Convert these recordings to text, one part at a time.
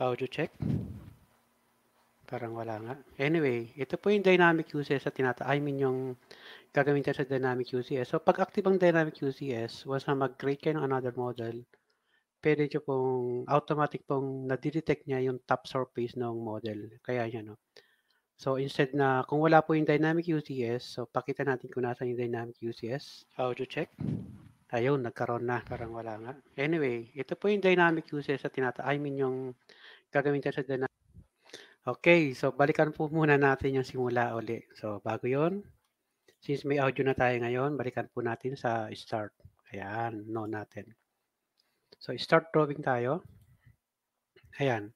audio check. Parang wala nga. Anyway, ito po yung dynamic UCS sa tinata. I mean yung gagawin tayo sa dynamic UCS. So pag active ang dynamic UCS, once na mag-create kayo ng another model, pwede nyo pong automatic pong nadidetect niya yung top surface ng model. Kaya niya, no? So instead na kung wala po yung dynamic UCS, so pakita natin kung nasa yung dynamic UCS. Audio check. Ayun, nagkaroon na. Parang wala nga. Anyway, ito po yung dynamic UCS sa tinata. I mean yung gagamitin sa dynamic. Okay, so balikan po muna natin yung simula uli. So bago yon, since may audio na tayo ngayon, balikan po natin sa start. Ayan, no natin. So start drawing tayo. Ayan.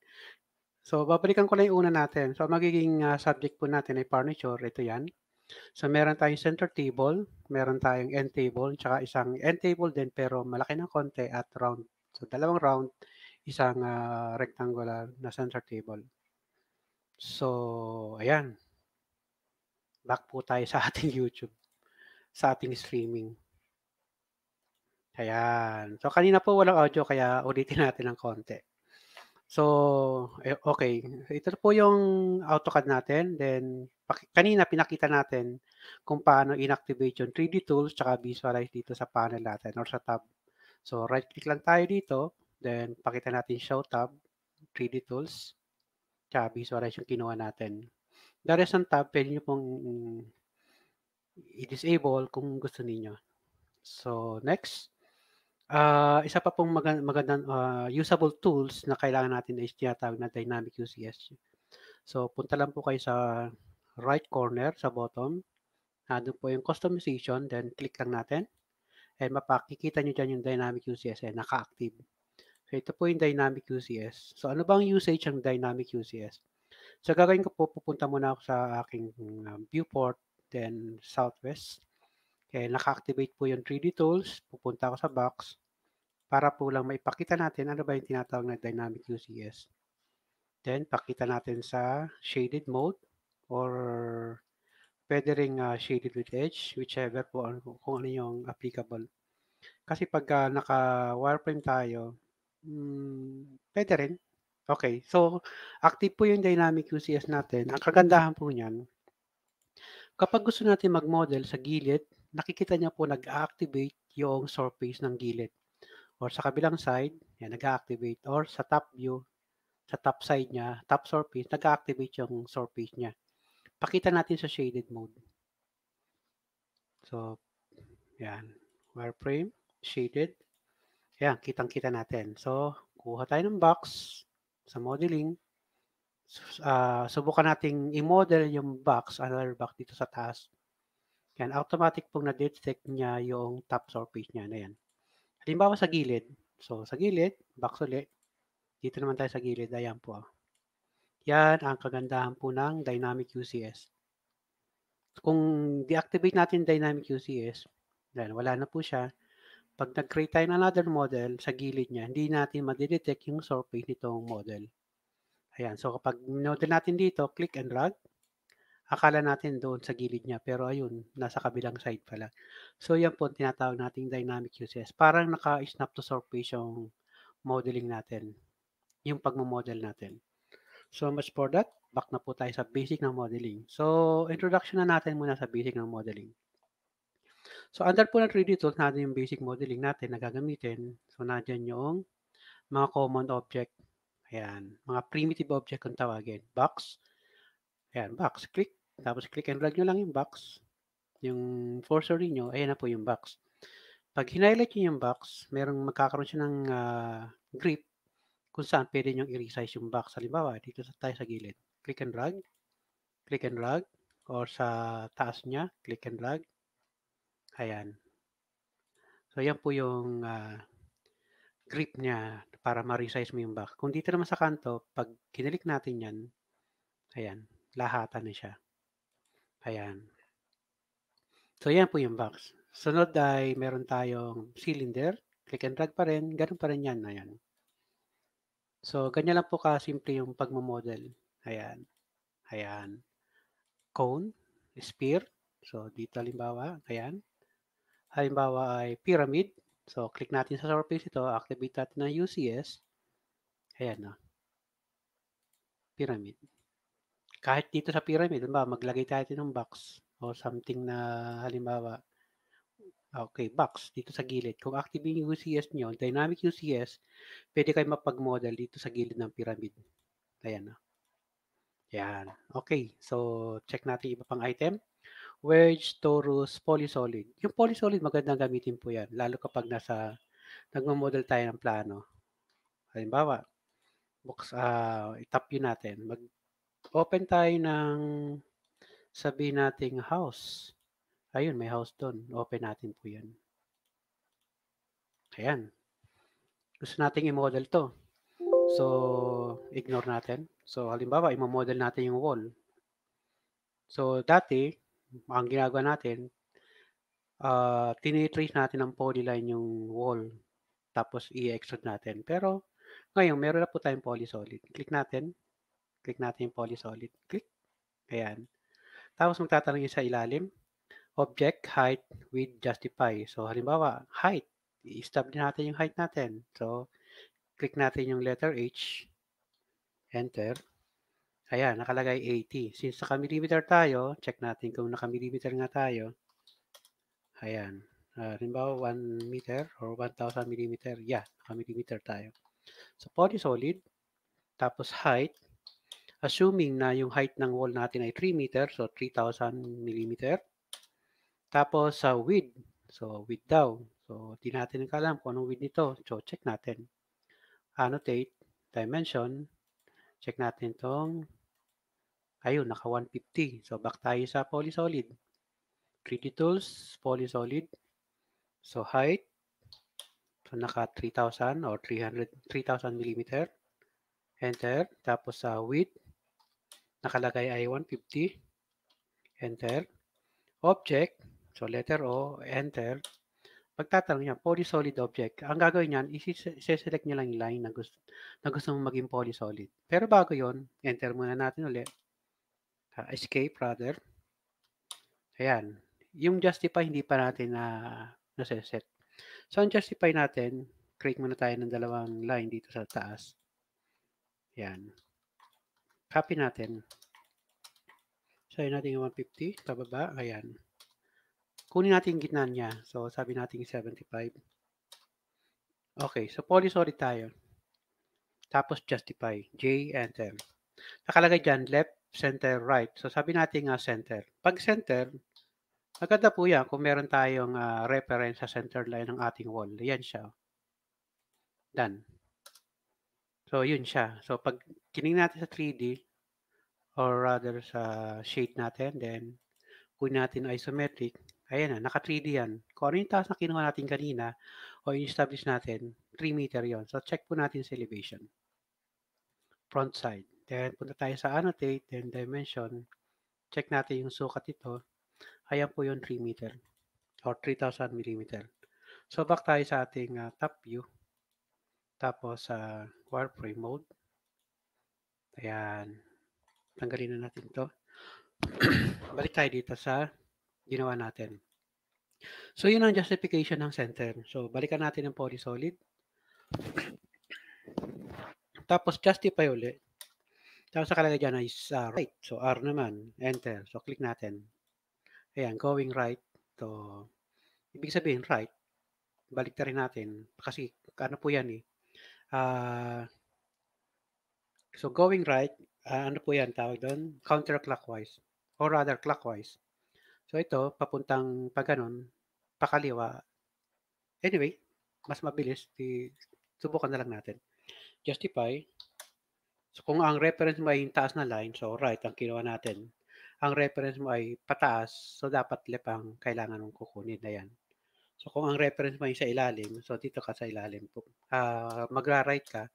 So babalikan ko lang yung una natin. So magiging uh, subject po natin ay furniture. Ito yan. So meron tayong center table, meron tayong end table, tsaka isang end table din pero malaki ng konti at round. So dalawang round isang uh, rectangular na center table. So, ayan. Back po tayo sa ating YouTube, sa ating streaming. Ayan. So, kanina po walang audio kaya ulitin natin ng konti. So, eh, okay. Ito po yung AutoCAD natin. Then, kanina pinakita natin kung paano inactivate yung 3D tools tsaka visualize dito sa panel natin or sa tab. So, right click lang tayo dito. Then, pakita natin show tab, 3D tools, tsaka visualize yung kinuha natin. The rest ng tab, pwede nyo pong i-disable kung gusto ninyo. So, next. Uh, isa pa pong magand magandang uh, usable tools na kailangan natin is tinatawag na Dynamic UCS. So, punta lang po kayo sa right corner, sa bottom. Nandun po yung customization, then click lang natin. And mapakikita nyo dyan yung Dynamic UCS, eh, naka-active. Okay, ito po yung dynamic UCS. So, ano bang usage ng dynamic UCS? So, gagawin ko po, pupunta muna ako sa aking um, viewport, then southwest. Okay, naka-activate po yung 3D tools. Pupunta ako sa box para po lang maipakita natin ano ba yung tinatawag na dynamic UCS. Then, pakita natin sa shaded mode or pwede rin uh, ah, shaded with edge, whichever po ano, kung ano yung applicable. Kasi pag uh, naka-wireframe tayo, Hmm, pwede rin. Okey. So, active po yung dynamic UCS natin. Ang kagandahan po niyan, kapag gusto natin mag-model sa gilid, nakikita niya po nag-a-activate yung surface ng gilid. Or sa kabilang side, yan, nag-a-activate. Or sa top view, sa top side niya, top surface, nag-a-activate yung surface niya. Pakita natin sa shaded mode. So, yan. Wireframe, shaded. Ayan, kitang-kita natin. So, kuha tayo ng box sa modeling. Uh, subukan nating i-model yung box, another box dito sa taas. Yan, automatic pong na-detect niya yung top surface niya. Ayan. Halimbawa sa gilid. So, sa gilid, box ulit. Dito naman tayo sa gilid. Ayan po. Ah. Yan ang kagandahan po ng Dynamic UCS. Kung deactivate natin Dynamic UCS, dahil wala na po siya, pag nag-create tayo ng another model, sa gilid niya, hindi natin madidetect yung surface nitong model. Ayan, so kapag model natin dito, click and drag, akala natin doon sa gilid niya, pero ayun, nasa kabilang side pala. So yan po tinatawag nating dynamic uses. Parang naka-snap to surface yung modeling natin, yung pagmamodel natin. So much for that. Back na po tayo sa basic ng modeling. So introduction na natin muna sa basic ng modeling. So, under po ng 3D tools natin yung basic modeling natin na gagamitin. So, nandyan yung mga common object. Ayan. Mga primitive object kung tawagin. Box. Ayan, box. Click. Tapos, click and drag nyo lang yung box. Yung cursor niyo ayan na po yung box. Pag hinighlight nyo yung box, merong magkakaroon siya ng uh, grip kung saan pwede nyo i-resize yung box. Halimbawa, dito sa tayo sa gilid. Click and drag. Click and drag. Or sa taas niya, click and drag. Ayan. So, yan po yung uh, grip niya para ma-resize mo yung back. Kung dito naman sa kanto, pag kinilik natin yan, ayan, lahatan na siya. Ayan. So, yan po yung box. Sunod ay meron tayong cylinder. Click and drag pa rin. Ganun pa rin yan. Ayan. So, ganyan lang po simple yung pagmamodel. Ayan. Ayan. Cone. Spear. So, dito halimbawa. Ayan halimbawa ay pyramid. So, click natin sa surface ito. Activate natin ang UCS. Ayan na. Pyramid. Kahit dito sa pyramid, ba maglagay tayo ng box o something na halimbawa, okay, box dito sa gilid. Kung active yung UCS nyo, dynamic UCS, pwede kayo mapag-model dito sa gilid ng pyramid. Ayan na. Yan. Okay. So, check natin iba pang item. Verge, Torus, Polysolid. Yung Polysolid, magandang gamitin po yan, lalo kapag nasa, nagmamodel tayo ng plano. Halimbawa, box, uh, itap yun natin. Mag-open tayo ng, sabihin nating house. Ayun, may house doon. Open natin po yan. Ayan. Gusto nating i-model to. So, ignore natin. So, halimbawa, i-model natin yung wall. So, dati, ang ginagawa natin, uh, tinitrace natin ang polyline yung wall, tapos i-extrude natin. Pero, ngayon, meron na po tayong polysolid. Click natin. Click natin yung polysolid. Click. Ayan. Tapos magtatanong sa ilalim, object, height, width, justify. So, halimbawa, height. I-stab din natin yung height natin. So, click natin yung letter H. Enter. Ayan, nakalagay 80. Since nakamillimeter tayo, check natin kung nakamillimeter nga tayo. Ayan. Uh, ah, rimbawa, 1 meter or 1,000 millimeter. Yeah, nakamillimeter tayo. So, polysolid. Tapos height. Assuming na yung height ng wall natin ay 3 meter, so 3,000 millimeter. Tapos sa uh, width. So, width daw. So, di natin kalam kung anong width nito. So, check natin. Annotate, dimension. Check natin itong Ayun, naka 150. So, back tayo sa polysolid. 3D tools, polysolid. So, height. So, naka 3,000 or 300, 3,000 millimeter. Enter. Tapos sa uh, width, nakalagay ay 150. Enter. Object. So, letter O. Enter. Pagtatanong niya, polysolid object. Ang gagawin niyan, isi-select niya lang yung line na gusto, na gusto mong maging polysolid. Pero bago yon enter muna natin ulit uh, escape rather. Ayan. Yung justify, hindi pa natin na uh, nasa-set. So, ang justify natin, create muna tayo ng dalawang line dito sa taas. Ayan. Copy natin. So, yun natin yung 150, pababa. Ayan. Kunin natin yung gitna niya. So, sabi natin 75. Okay. So, polysorted tayo. Tapos, justify. J and M. Nakalagay dyan, left center right. So sabi natin nga uh, center. Pag center, maganda po yan kung meron tayong uh, reference sa center line ng ating wall. Yan siya. Done. So yun siya. So pag tinignan natin sa 3D or rather sa shape natin, then kung natin isometric, ayan na, naka 3D yan. Kung ano yung taas na kinuha natin kanina o establish natin, 3 meter yon So check po natin sa elevation. Front side. Then, punta tayo sa annotate, then dimension. Check natin yung sukat ito. Ayan po yung 3 meter or 3,000 millimeter. So, back tayo sa ating uh, top view. Tapos, sa uh, wireframe mode. Ayan. Tanggalin na natin to. Balik tayo dito sa ginawa natin. So, yun ang justification ng center. So, balikan natin ang polysolid. Tapos, justify ulit. Tapos sa kalagay dyan is uh, right. So R naman, enter. So click natin. Ayan, going right. So, ibig sabihin right. Balik na rin natin. Kasi ano po yan eh. Uh, so going right, uh, ano po yan tawag doon? Counterclockwise. Or rather clockwise. So ito, papuntang pag ganun, pakaliwa. Anyway, mas mabilis. Di, subukan na lang natin. Justify. So kung ang reference mo ay yung taas na line, so right ang kinuha natin. Ang reference mo ay pataas, so dapat left ang kailangan mong kukunin na yan. So kung ang reference mo ay sa ilalim, so dito ka sa ilalim po. Uh, magra-right ka,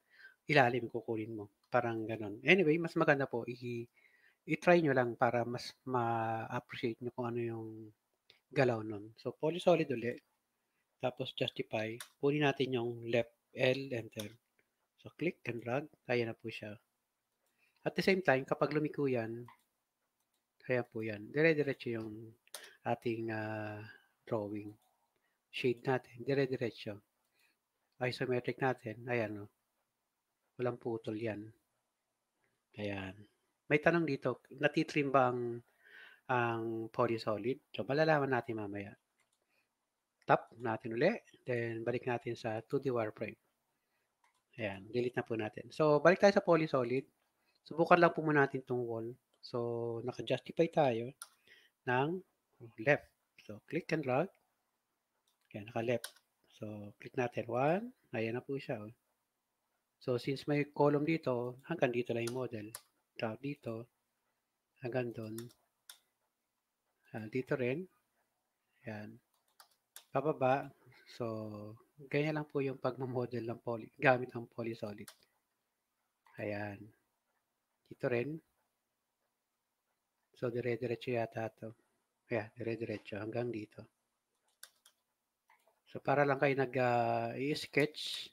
ilalim kukunin mo. Parang ganun. Anyway, mas maganda po, i- i-try nyo lang para mas ma-appreciate nyo kung ano yung galaw nun. So, polysolid ulit. Tapos, justify. Kunin natin yung left L, enter. So, click and drag. Kaya na po siya. At the same time, kapag lumiko yan, kaya po yan, dire-diretso yung ating uh, drawing shade natin, dire-diretso. Isometric natin, ayan o. Oh. Walang putol yan. Ayan. May tanong dito, natitrim ba ang, ang polysolid? So, malalaman natin mamaya. Tap natin uli, then balik natin sa 2D wireframe. Ayan, delete na po natin. So, balik tayo sa polysolid. Subukan lang po muna natin itong wall. So, naka-justify tayo ng left. So, click and drag. Ayan, naka-left. So, click natin. One. Ayan na po siya. Oh. So, since may column dito, hanggang dito lang yung model. Drag dito. Hanggang doon. Uh, ah, dito rin. Ayan. Pababa. So, ganyan lang po yung pag-model ng poly, gamit ang ng polysolid. Ayan. Dito rin. So, dire-diretso yata ito. Yeah, dire-diretso hanggang dito. So, para lang kayo nag-sketch, ah, uh,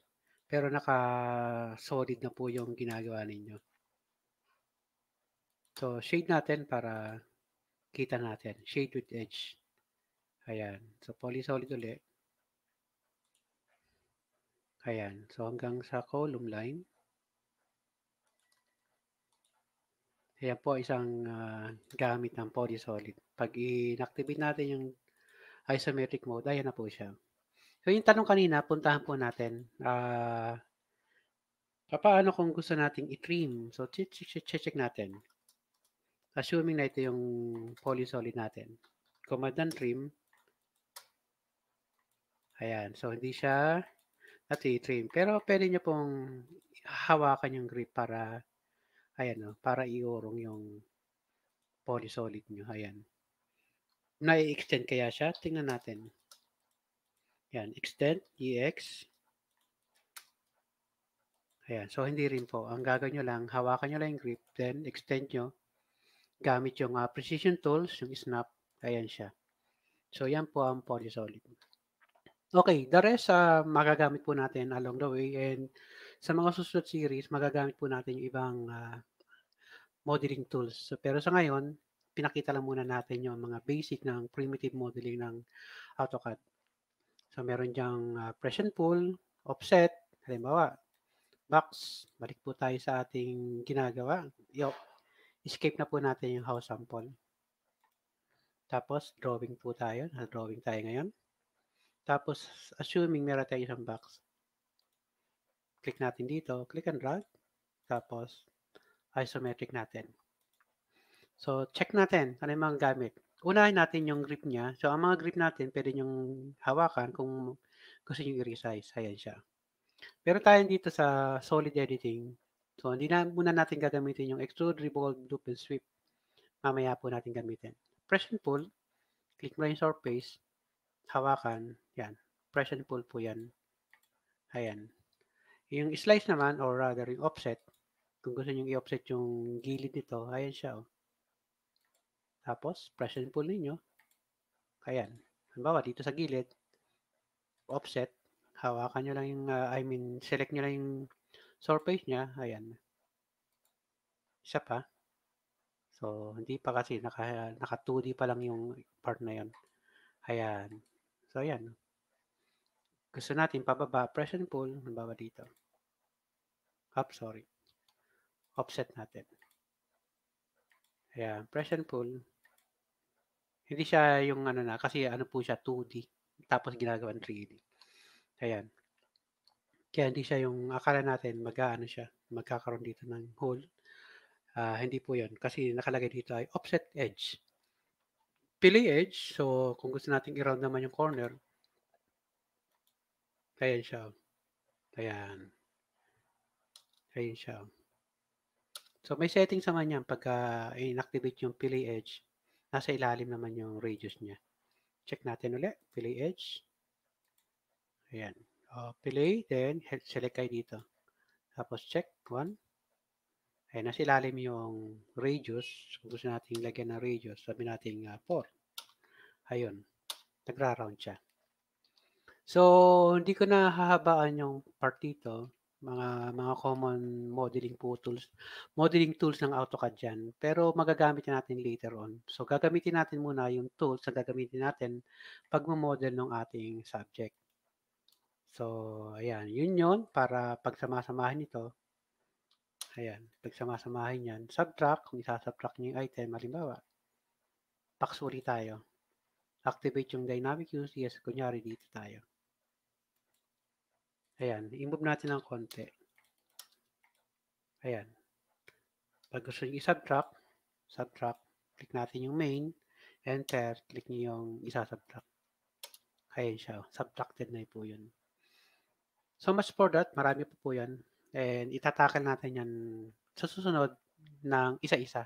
pero naka-solid na po yung ginagawa ninyo. So, shade natin para kita natin. Shade with edge. Ayan. So, poly-solid ulit. Ayan. So, hanggang sa column line. Ayan po isang uh, gamit ng polysolid. Pag inactivate natin yung isometric mode, ayan na po siya. So yung tanong kanina, puntahan po natin. Uh, ah, paano kung gusto nating i-trim? So check, check, check, check natin. Assuming na ito yung polysolid natin. Command and trim. Ayan. So hindi siya natin i-trim. Pero pwede nyo pong hawakan yung grip para Ayan, oh, para iurong yung polysolid nyo. Ayan. Nai-extend kaya siya? Tingnan natin. Ayan, extend, EX. Ayan, so hindi rin po. Ang gagawin nyo lang, hawakan nyo lang yung grip, then extend nyo. Gamit yung uh, precision tools, yung snap. Ayan siya. So, yan po ang polysolid. Okay, the rest, uh, magagamit po natin along the way and sa mga susunod series, magagamit po natin yung ibang uh, modeling tools. So, pero sa ngayon, pinakita lang muna natin yung mga basic ng primitive modeling ng AutoCAD. So, meron diyang uh, ah, press pull, offset, halimbawa, box. Balik po tayo sa ating ginagawa. Yo, escape na po natin yung house sample. Tapos, drawing po tayo. Drawing tayo ngayon. Tapos, assuming meron tayo isang box. Click natin dito, click and drag. Tapos, isometric natin. So, check natin ano yung mga gamit. Unahin natin yung grip niya. So, ang mga grip natin, pwede niyong hawakan kung gusto nyo i-resize. Ayan siya. Pero tayo dito sa solid editing. So, hindi na muna natin gagamitin yung extrude, revolve, loop, and sweep. Mamaya po natin gamitin. Press and pull. Click mo yung surface. Hawakan. Yan. Press and pull po yan. Ayan. Yung slice naman, or rather, yung offset, kung gusto nyo i-offset yung gilid nito, ayan siya. Oh. Tapos, press and pull ninyo. Ayan. Halimbawa, dito sa gilid, offset, hawakan nyo lang yung, uh, I mean, select nyo lang yung surface niya. Ayan. Isa pa. So, hindi pa kasi, naka, naka 2D pa lang yung part na yon Ayan. So, ayan. Gusto natin pababa, press and pull, halimbawa dito up, sorry, offset natin. Ayan, press and pull. Hindi siya yung ano na, kasi ano po siya, 2D, tapos ginagawa 3D. Ayan. Kaya hindi siya yung, akala natin, mag-ano siya, magkakaroon dito ng hole. Uh, hindi po yon kasi nakalagay dito ay offset edge. Pili edge, so kung gusto nating i-round naman yung corner, ayan siya. Ayan. Ayun siya. So, may settings naman yan pagka eh, inactivate yung Pili Edge. Nasa ilalim naman yung radius niya. Check natin ulit. Pili Edge. Ayan. O, oh, Pili, then select kayo dito. Tapos check. One. Ayan, nasa ilalim yung radius. Kung gusto natin lagyan ng radius, sabi natin uh, ah, 4. Ayun. Nagra-round siya. So, hindi ko na hahabaan yung part dito mga mga common modeling po tools, modeling tools ng AutoCAD dyan. Pero magagamit natin later on. So gagamitin natin muna yung tools na gagamitin natin pag model ng ating subject. So ayan, yun yun para pagsamasamahin ito. Ayan, pagsamasamahin yan. Subtract, kung isasubtract subtract niyo yung item, halimbawa, paksuri tayo. Activate yung dynamic use, yes, kunyari dito tayo. Ayan, i-move natin ng konti. Ayan. Pag gusto nyo i-subtract, subtract, click natin yung main, enter, click nyo yung isa-subtract. Kaya siya, subtracted na po yun. So much for that, marami po po yan. And itatakal natin yan sa susunod ng isa-isa.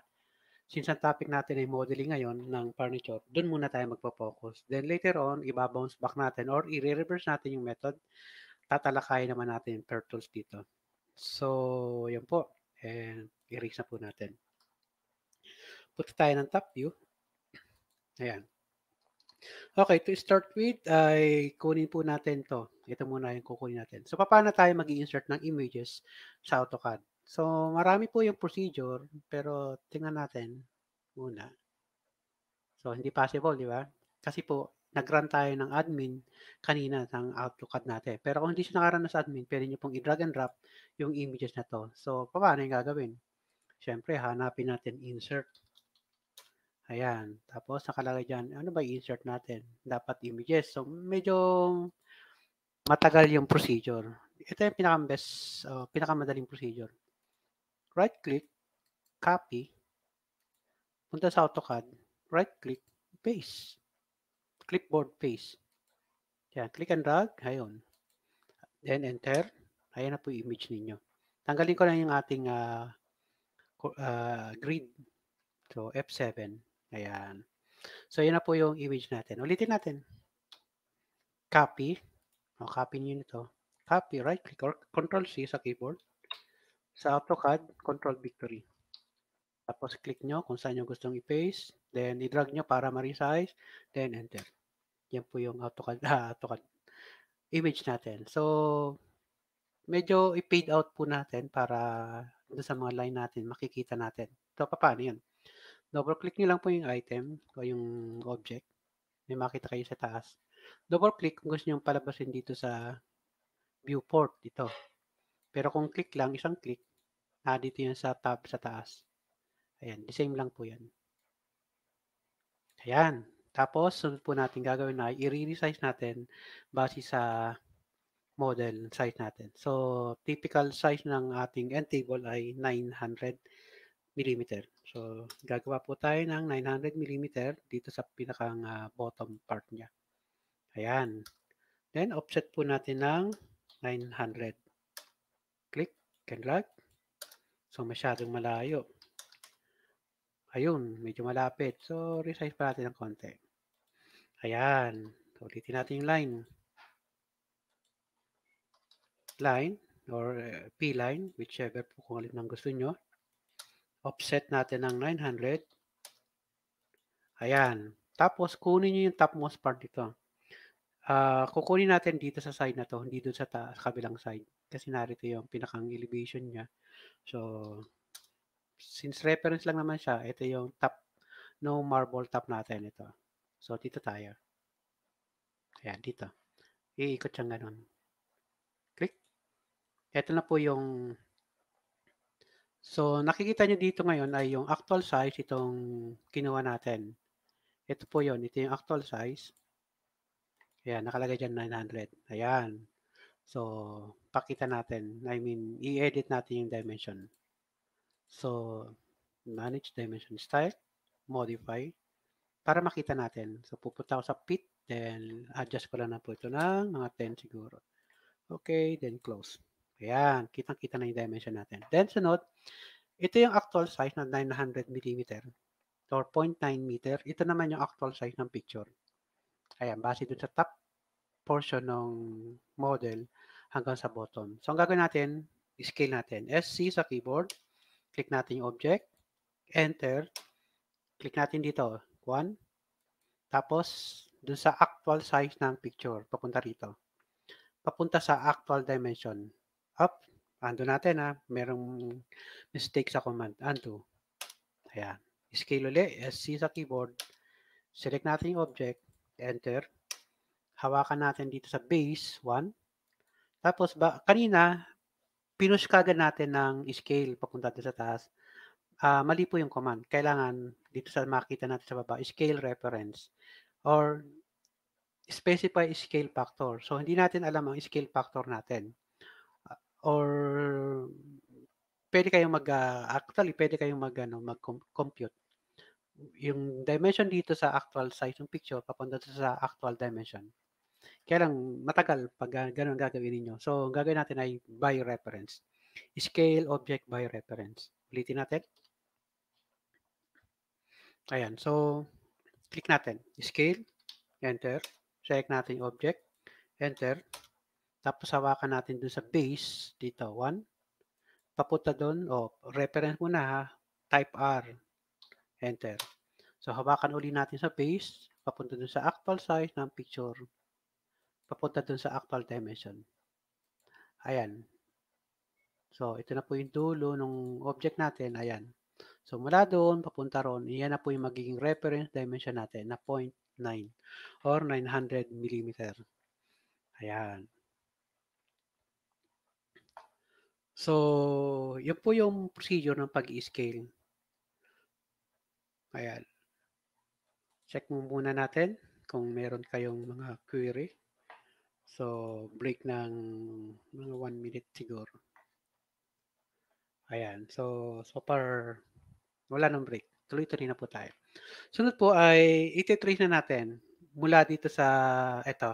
Since ang topic natin ay modeling ngayon ng furniture, doon muna tayo magpo-focus. Then later on, ibabounce back natin or i-reverse natin yung method tatalakay naman natin yung turtles dito. So, yan po. And erase na po natin. Punta tayo ng top view. Ayan. Okay, to start with, ay kunin po natin to. Ito muna yung kukunin natin. So, paano tayo mag insert ng images sa AutoCAD? So, marami po yung procedure, pero tingnan natin muna. So, hindi possible, di ba? Kasi po, nag-run tayo ng admin kanina ng Outlook natin. Pero kung hindi siya nakaranas sa admin, pwede nyo pong i-drag and drop yung images na to. So, paano yung gagawin? Siyempre, hanapin natin insert. Ayan. Tapos, nakalagay dyan, ano ba insert natin? Dapat images. So, medyo matagal yung procedure. Ito yung pinaka-best, uh, pinakamadaling procedure. Right-click, copy, punta sa AutoCAD, right-click, paste clipboard paste. Yan, click and drag, ayun. Then enter, Ayun na po yung image ninyo. Tanggalin ko lang yung ating uh, uh, grid. So F7, ayan. So ayun na po yung image natin. Ulitin natin. Copy. O, oh, copy niyo nito. Copy, right click or control C sa keyboard. Sa AutoCAD, control victory. Tapos click nyo kung saan nyo gustong i-paste. Then, i-drag nyo para ma-resize. Then, enter. Yan po yung AutoCAD, ah, AutoCAD image natin. So, medyo i-fade out po natin para doon sa mga line natin, makikita natin. So, paano yun? Double-click nyo lang po yung item o yung object. May makita kayo sa taas. Double-click kung gusto nyo palabasin dito sa viewport dito. Pero kung click lang, isang click, ah, dito yan sa tab sa taas. Ayan, the same lang po yan. Ayan, tapos, sunod po natin gagawin na i-resize natin base sa model size natin. So, typical size ng ating end table ay 900 mm. So, gagawa po tayo ng 900 mm dito sa pinakang uh, bottom part niya. Ayan. Then, offset po natin ng 900. Click and drag. So, masyadong malayo. Ayun, medyo malapit. So, resize pa natin ng konti. Ayan. Ulitin natin yung line. Line or uh, eh, P-line, whichever po kung alin ang gusto nyo. Offset natin ng 900. Ayan. Tapos, kunin nyo yung topmost part dito. Uh, ah, kukunin natin dito sa side na to, hindi doon sa, ta kabilang side. Kasi narito yung pinakang elevation niya. So, since reference lang naman siya, ito yung top, no marble top natin ito. So, dito tayo. Ayan, dito. Iikot siyang ganun. Click. Ito na po yung... So, nakikita nyo dito ngayon ay yung actual size itong kinuha natin. Ito po yon Ito yung actual size. Ayan, nakalagay dyan 900. Ayan. So, pakita natin. I mean, i-edit natin yung dimension. So, manage dimension style, modify, para makita natin. So, pupunta ako sa pit, then adjust ko lang na po ito ng mga 10 siguro. Okay, then close. Ayan, kitang-kita na yung dimension natin. Then, sunod, ito yung actual size na 900 mm or 0.9 meter. Ito naman yung actual size ng picture. Ayan, base dun sa top portion ng model hanggang sa bottom. So, ang gagawin natin, scale natin. SC sa keyboard. Click natin yung object. Enter. Click natin dito. 1. Tapos, dun sa actual size ng picture, papunta rito. Papunta sa actual dimension. Up. Ando natin ha. Ah. Merong mistake sa command. Undo. Ayan. Scale ulit. SC sa keyboard. Select natin yung object. Enter. Hawakan natin dito sa base. 1. Tapos, ba, kanina, pinush kagad natin ng scale papunta dito sa taas. Uh, mali po yung command. Kailangan dito sa makita natin sa baba, scale reference or specify scale factor. So, hindi natin alam ang scale factor natin. Ah, or, pwede kayong mag, uh, actually, pwede kayong mag, ano, mag-compute. Yung dimension dito sa actual size ng picture, papunta sa actual dimension. Kaya lang, matagal pag ah, ganun gagawin ninyo. So, ang gagawin natin ay by reference. Scale object by reference. Ulitin natin. Ayan. So, click natin. Scale. Enter. Select natin yung object. Enter. Tapos hawakan natin dun sa base. Dito. 1. Papunta dun. O, reference muna ha. Type R. Enter. So, hawakan uli natin sa base. Papunta dun sa actual size ng picture. Papunta dun sa actual dimension. Ayan. So, ito na po yung dulo ng object natin. Ayan. So mula doon, papunta roon, iyan na po yung magiging reference dimension natin na 0.9 or 900 mm. Ayan. So, yun po yung procedure ng pag-scale. Ayan. Check mo muna natin kung meron kayong mga query. So, break ng mga 1 minute siguro. Ayan. So, so far, wala nang break. Tuloy-tuloy na po tayo. Sunod po ay ititrace na natin mula dito sa ito,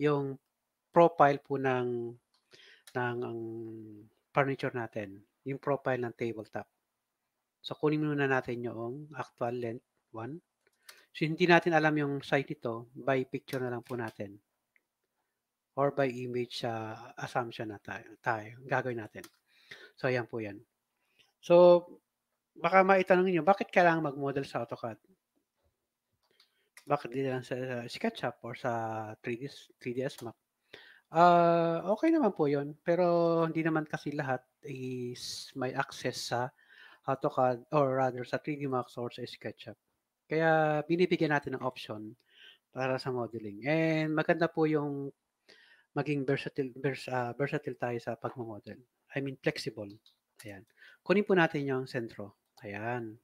yung profile po ng ng ang furniture natin, yung profile ng tabletop. So kunin muna natin yung actual length 1. So hindi natin alam yung size nito by picture na lang po natin or by image sa uh, assumption na tayo, tayo gagawin natin. So ayan po 'yan. So baka maitanong niyo bakit kailangan mag-model sa AutoCAD? Bakit hindi lang sa, sa SketchUp or sa 3DS, 3DS Max? Uh, okay naman po yon pero hindi naman kasi lahat is may access sa AutoCAD or rather sa 3D Max or sa SketchUp. Kaya binibigyan natin ng option para sa modeling. And maganda po yung maging versatile, vers, uh, versatile tayo sa pagmo-model. I mean, flexible. Ayan. Kunin po natin yung sentro. Ayan.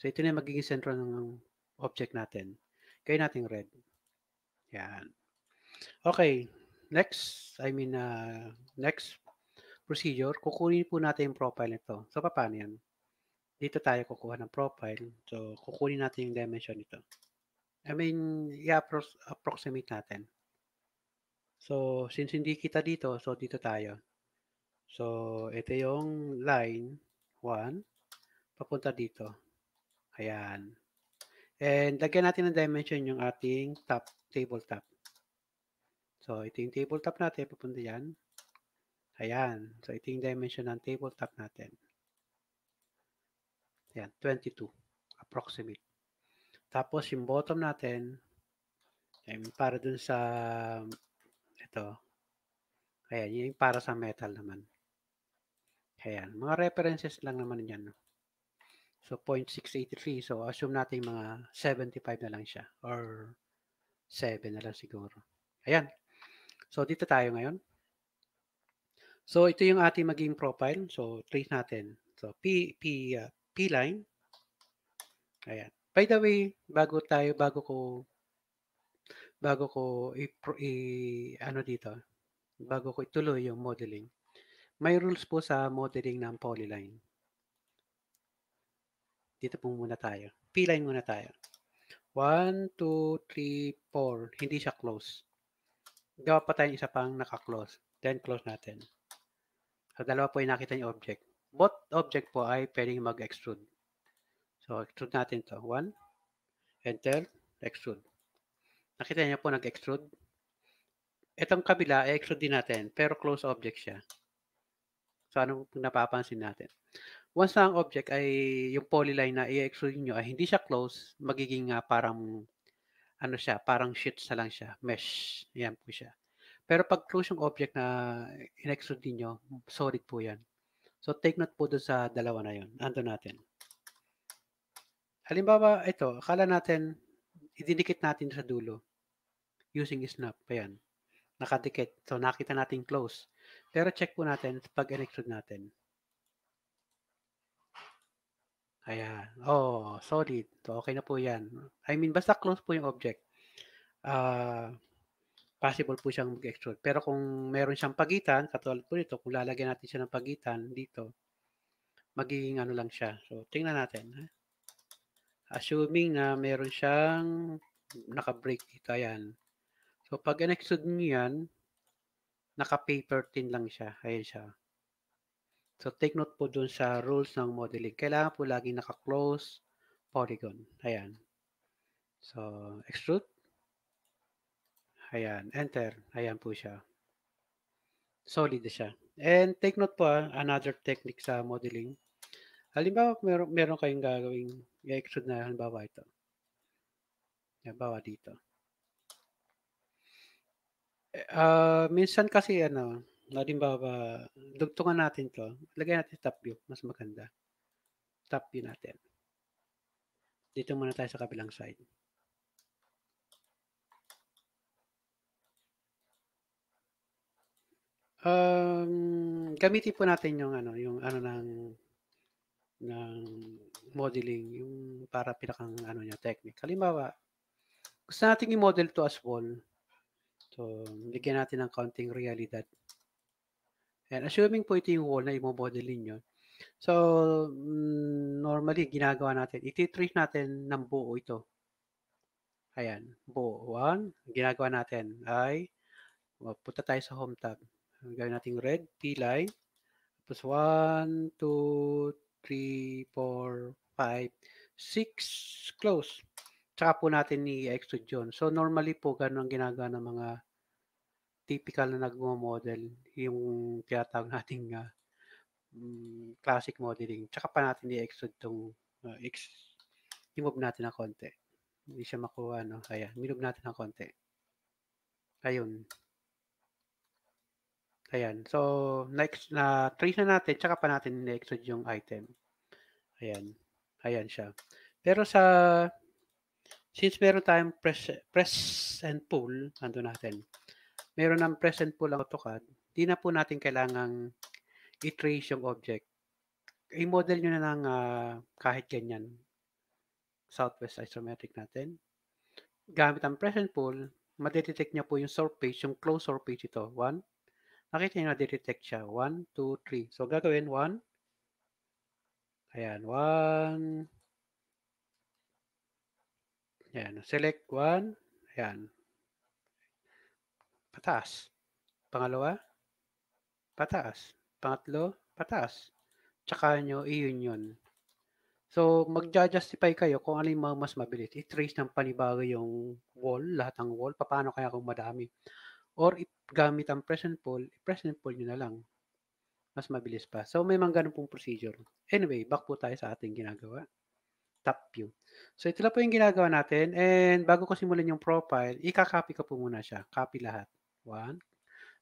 So, ito na yung magiging sentro ng object natin. Kaya nating red. Ayan. Okay. Next, I mean, uh, next procedure, kukunin po natin yung profile nito. So, paano yan? Dito tayo kukuha ng profile. So, kukunin natin yung dimension nito. I mean, i-approximate natin. So, since hindi kita dito, so dito tayo. So, ito yung line 1 papunta dito. Ayan. And lagyan natin ng dimension yung ating top, tabletop. So, ito yung tabletop natin, papunta yan. Ayan. So, ito yung dimension ng tabletop natin. Ayan, 22. Approximate. Tapos, yung bottom natin, ayan, para dun sa, ito, ayan, yung para sa metal naman. Ayan, mga references lang naman yan. No? So 0.683. So assume natin mga 75 na lang siya or 7 na lang siguro. Ayan. So dito tayo ngayon. So ito yung ating maging profile. So trace natin. So P P uh, P line. Ayan. By the way, bago tayo bago ko bago ko i, i ano dito, bago ko ituloy yung modeling. May rules po sa modeling ng polyline. Dito po muna tayo. P-line muna tayo. 1, 2, 3, 4. Hindi siya close. Gawa pa tayong isa pang naka-close. Then close natin. So, dalawa po yung nakita yung object. Both object po ay pwedeng mag-extrude. So, extrude natin to 1, enter, extrude. Nakita niyo po nag-extrude. Itong kabila, i-extrude din natin, pero close object siya. So, anong napapansin natin? once na ang object ay yung polyline na i-extrude nyo ay hindi siya close, magiging uh, parang ano siya, parang sheet na lang siya, mesh. Yan po siya. Pero pag close yung object na in-extrude niyo, solid po yan. So take note po doon sa dalawa na yon. Ando natin. Halimbawa, ito, akala natin, idinikit natin sa dulo using snap. Ayan. Nakadikit. So nakita natin close. Pero check po natin pag in-extrude natin. Ayan. Oo, oh, solid. So, okay na po yan. I mean, basta close po yung object. Uh, possible po siyang mag-extrude. Pero kung meron siyang pagitan, katulad po nito, kung lalagyan natin siya ng pagitan dito, magiging ano lang siya. So, tingnan natin. Ha? Assuming na meron siyang naka-break dito. Ayan. So, pag in-extrude nyo yan, naka-paper tin lang siya. Ayan siya. So, take note po dun sa rules ng modeling. Kailangan po laging naka-close polygon. Ayan. So, extrude. Ayan, enter. Ayan po siya. Solid siya. And take note po, ah, another technique sa modeling. Halimbawa, meron, meron kayong gagawing i-extrude na halimbawa ito. Halimbawa dito. Uh, minsan kasi ano, halimbawa, dugtungan natin to. Lagay natin top view. Mas maganda. Top view natin. Dito muna tayo sa kabilang side. Um, gamitin po natin yung ano, yung ano ng ng modeling, yung para pinakang ano niya technique. Halimbawa, gusto nating i-model to as wall. So, bigyan natin ng counting realidad. And assuming po ito yung wall na i-modelin nyo, so mm, normally ginagawa natin, iti-trace natin ng buo ito. Ayan, buo 1. Ginagawa natin ay, punta tayo sa home tab. Gawin natin red, T-line. Tapos 1, 2, 3, 4, 5, 6, close. Tsaka po natin i-extrude yun. So normally po ganun ang ginagawa ng mga typical na nagmo-model, yung tinatawag nating uh, classic modeling. Tsaka pa natin i-extrude tong uh, ah, ex i-move natin ng konti. Hindi siya makuha, no? Kaya, minove natin ng konti. Ayun. Ayan. So, next na uh, trace na natin, tsaka pa natin i-extrude yung item. Ayan. Ayan siya. Pero sa since meron tayong press, press and pull, ando natin meron ng present po lang AutoCAD, di na po natin kailangang i-trace yung object. I-model nyo na lang uh, kahit ganyan. Southwest isometric natin. Gamit ang present pool, madetect niya po yung surface, yung closed surface ito. 1. Nakita niyo na detect siya. 1, 2, 3. So, gagawin 1. Ayan, 1. Ayan, select 1. Ayan, pataas. Pangalawa, pataas. Pangatlo, pataas. Tsaka nyo, iyon yun. So, mag justify kayo kung alin mo mas mabilis. I-trace ng panibago yung wall, lahat ng wall, paano kaya kung madami. Or gamit ang present poll, present poll nyo na lang. Mas mabilis pa. So, may mga ganun pong procedure. Anyway, back po tayo sa ating ginagawa. Top view. So, ito lang po yung ginagawa natin. And bago ko simulan yung profile, ikakopy ko po muna siya. Copy lahat. 1,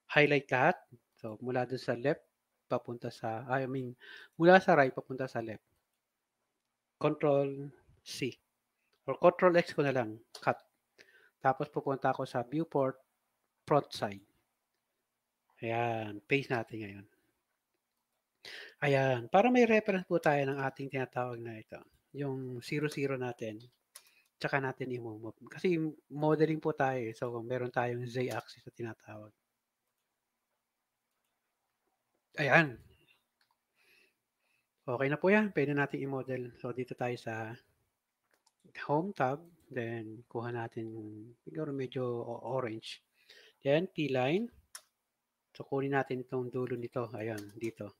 Highlight lahat. So, mula dun sa left, papunta sa, I mean, mula sa right, papunta sa left. Control C. Or Control X ko na lang. Cut. Tapos pupunta ako sa viewport front side. Ayan, paste natin ngayon. Ayan, para may reference po tayo ng ating tinatawag na ito. Yung 00 natin tsaka natin i-move. Kasi modeling po tayo. Eh. So, meron tayong z-axis na tinatawag. Ayan. Okay na po yan. Pwede natin i-model. So, dito tayo sa Home tab. Then, kuha natin, siguro medyo orange. Then, P-line. So, kunin natin itong dulo nito. Ayan, dito.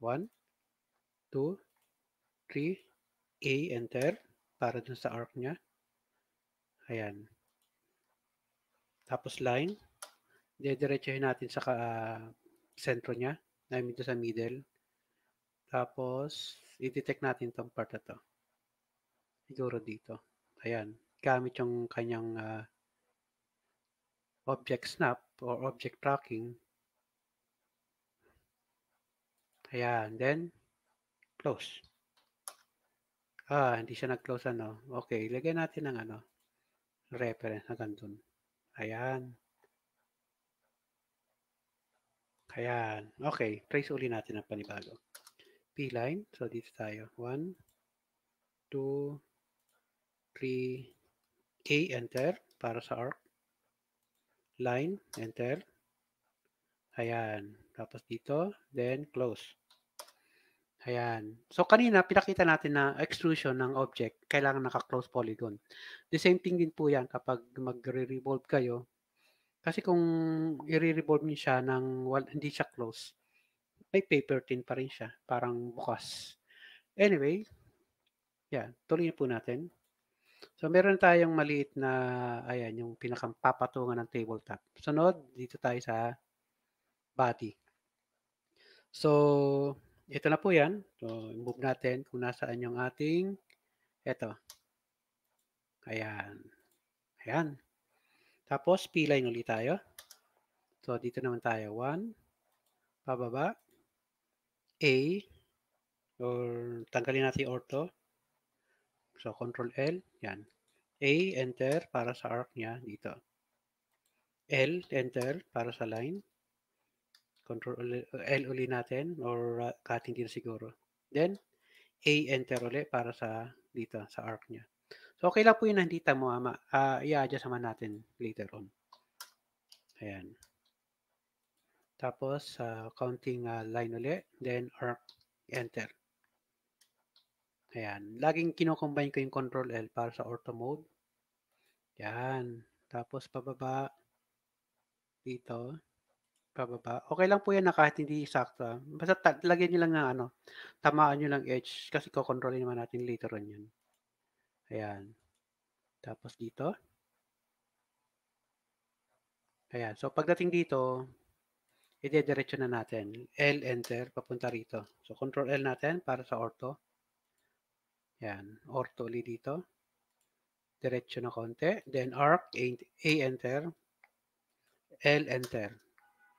1, 2, 3, A, enter. Para dun sa arc niya. Ayan. Tapos line. Didiretsahin natin sa uh, sentro niya. I mean, sa middle. Tapos, i-detect natin itong part na to. Siguro dito. Ayan. Gamit yung kanyang uh, object snap or object tracking. Ayan. Then, close. Ah, hindi siya nag-close ano. Okay, Ilagay natin ng ano reference hanggang dun. Ayan. Ayan. Okay. Trace uli natin ang panibago. P-line. So, dito tayo. 1, 2, 3, K, enter. Para sa arc. Line, enter. Ayan. Tapos dito. Then, close. Ayan. So, kanina, pinakita natin na extrusion ng object, kailangan naka-close polygon. The same thing din po yan kapag mag-revolve kayo. Kasi kung i-revolve niyo siya ng well, hindi siya close, may paper tin pa rin siya. Parang bukas. Anyway, yan. Tuloy po natin. So, meron tayong maliit na, ayan, yung pinakampapatungan papatungan ng tabletop. Sunod, dito tayo sa body. So, ito na po yan. So, move natin kung nasaan yung ating ito. Ayan. Ayan. Tapos, pilayin ulit tayo. So, dito naman tayo. 1, pababa, A, or tanggalin natin ortho. So, control L. Yan. A, enter, para sa arc niya dito. L, enter, para sa line. Control L uli natin or uh, cutting din siguro. Then, A enter uli para sa dito, sa arc niya. So, okay lang po yung nandita mo. Ama. Uh, I-adjust naman natin later on. Ayan. Tapos, uh, counting uh, line uli. Then, arc, enter. Ayan. Laging kinocombine ko yung control L para sa auto mode. Yan. Tapos, pababa. Dito. Pababa. Okey lang po 'yan na kahit hindi sakto, basta ta lagyan niyo lang ng ano, tamaan niyo lang edge kasi kokontrolin naman natin later on 'yun. Ayan. Tapos dito. Ayan, so pagdating dito, i-diretso na natin. L enter, papunta rito. So Control L natin para sa ortho. 'Yan, ortho ulit dito. Diretso na konti, then arc, A enter, L enter.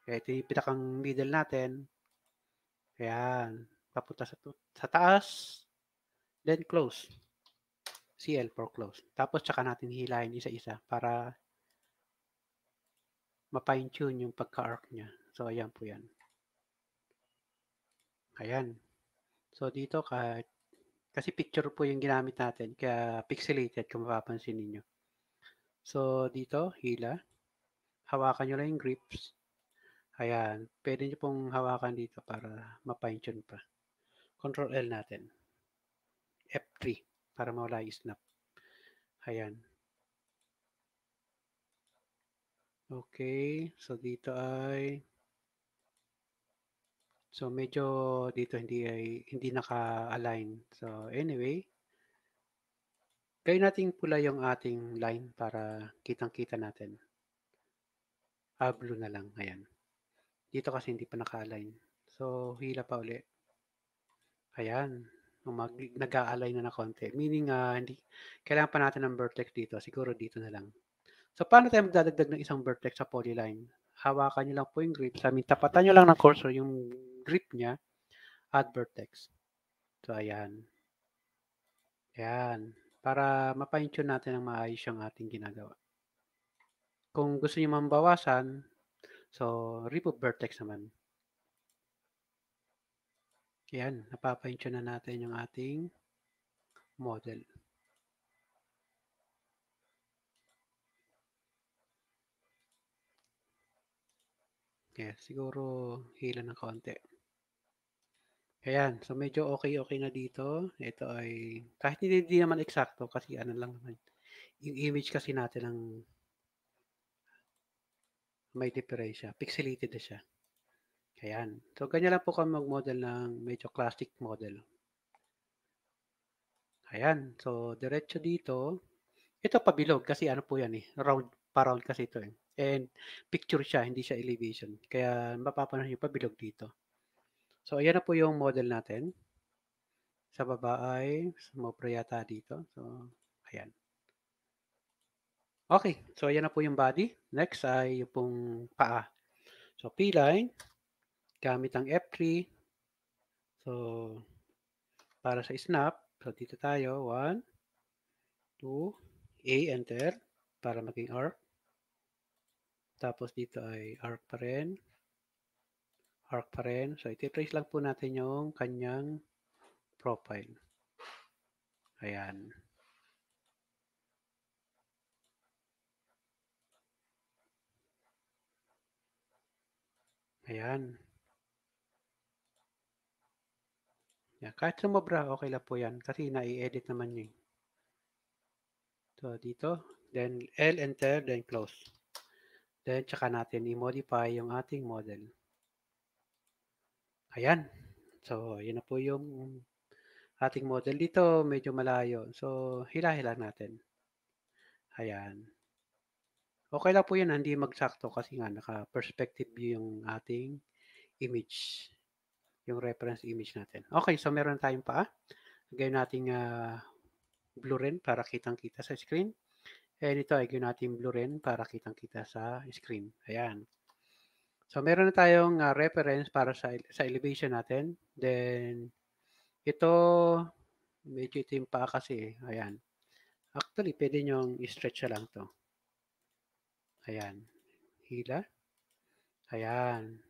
Ito yung pinakang middle natin. Ayan. Papunta sa, sa taas. Then close. CL for close. Tapos tsaka natin hilahin isa-isa para ma-fine tune yung pagka-arc niya. So, ayan po yan. Ayan. So, dito kahit kasi picture po yung ginamit natin, kaya pixelated kung mapapansin ninyo. So, dito, hila. Hawakan nyo lang yung grips. Ayan, pwede niyo pong hawakan dito para ma-fine-tune pa. Control L natin. F3 para mawala yung snap. Ayan. Okay, so dito ay So medyo dito hindi ay hindi naka-align. So anyway, kaya nating pula yung ating line para kitang-kita natin. Ah, blue na lang. Ayan. Dito kasi hindi pa naka-align. So, hila pa uli. Ayan. Mag, nag-a-align na na konti. Meaning, uh, hindi, kailangan pa natin ng vertex dito. Siguro dito na lang. So, paano tayo magdadagdag ng isang vertex sa polyline? Hawakan nyo lang po yung grip. Sa I tapatan nyo lang ng cursor yung grip niya at vertex. So, ayan. Ayan. Para mapaintune natin ang maayos yung ating ginagawa. Kung gusto nyo mambawasan, So, remove vertex naman. Yan, napapintune na natin yung ating model. Okay, siguro hila ng konti. Ayan, so medyo okay-okay na dito. Ito ay, kahit hindi, hindi naman eksakto kasi ano lang naman. Yung image kasi natin ng may difference siya. Pixelated na siya. Ayan. So, ganyan lang po kami mag-model ng medyo classic model. Ayan. So, diretso dito. Ito pabilog kasi ano po yan eh. Round, pa-round kasi ito eh. And picture siya, hindi siya elevation. Kaya mapapanahon yung pabilog dito. So, ayan na po yung model natin. Sa baba ay sumopra yata dito. So, ayan. Okay. So, ayan na po yung body. Next ay yung pong paa. So, P-line. Gamit ang F3. So, para sa snap. So, dito tayo. 1, 2, A, enter. Para maging arc. Tapos dito ay arc pa rin. Arc pa rin. So, iti-trace lang po natin yung kanyang profile. Ayan. Ayan. Yan. Kahit sumobra, okay lang po yan. Kasi na-edit naman niya. Eh. So, dito. Then, L, enter, then close. Then, tsaka natin i-modify yung ating model. Ayan. So, yun na po yung ating model dito. Medyo malayo. So, hila-hila natin. Ayan. Okay lang po 'yun ah, hindi magsakto kasi nga naka-perspective yung ating image, yung reference image natin. Okay, so meron tayong pa. Gawin natin ah, blue rin para kitang-kita sa screen and ito ay gawin nating blue rin para kitang-kita sa screen, ayan. So meron na tayong, ah, reference para sa sa elevation natin, then ito medyo itim pa kasi, eh. ayan. Actually puwede niyong i-stretch lang 'to. Ayan. Hila. Ayan.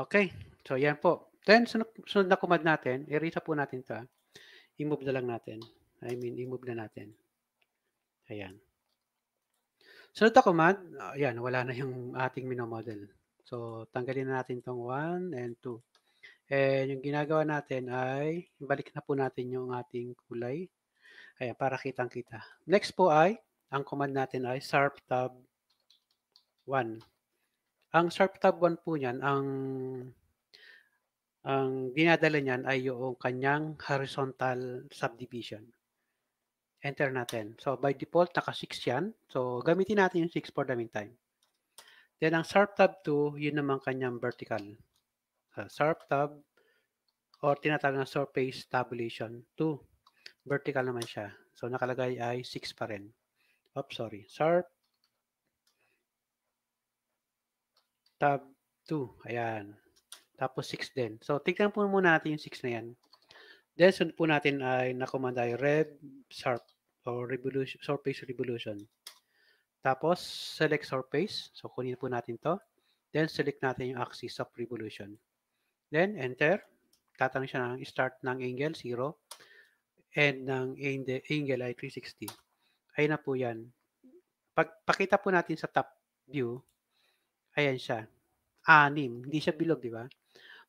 Okay. So, yan po. Then, sunod, sunod na command natin. Erase po natin ito. I-move na lang natin. I mean, i-move na natin. Ayan. Sunod na command, ayan, wala na yung ating minomodel. So, tanggalin na natin itong 1 and 2. And yung ginagawa natin ay, balik na po natin yung ating kulay. Ayan, para kitang-kita. Next po ay, ang command natin ay sharp tab 1. Ang sharp tab 1 po niyan, ang ang dinadala niyan ay yung kanyang horizontal subdivision. Enter natin. So, by default, naka 6 yan. So, gamitin natin yung 6 for the meantime. Then, ang sharp tab 2, yun naman kanyang vertical. Vertical uh, SARP tab or tinatawag na surface tabulation 2. Vertical naman siya. So nakalagay ay 6 pa rin. Oops, sorry. SARP tab 2. Ayan. Tapos 6 din. So tignan po muna natin yung 6 na yan. Then sunod po natin ay na-command ay rev SARP or revolution, surface revolution. Tapos select surface. So kunin po natin to. Then select natin yung axis of revolution. Then, enter. Tatanong siya ng start ng angle, 0. End ng angle ay 360. Ayun na po yan. Pag, pakita po natin sa top view, ayan siya. Anim. Hindi siya bilog, di ba?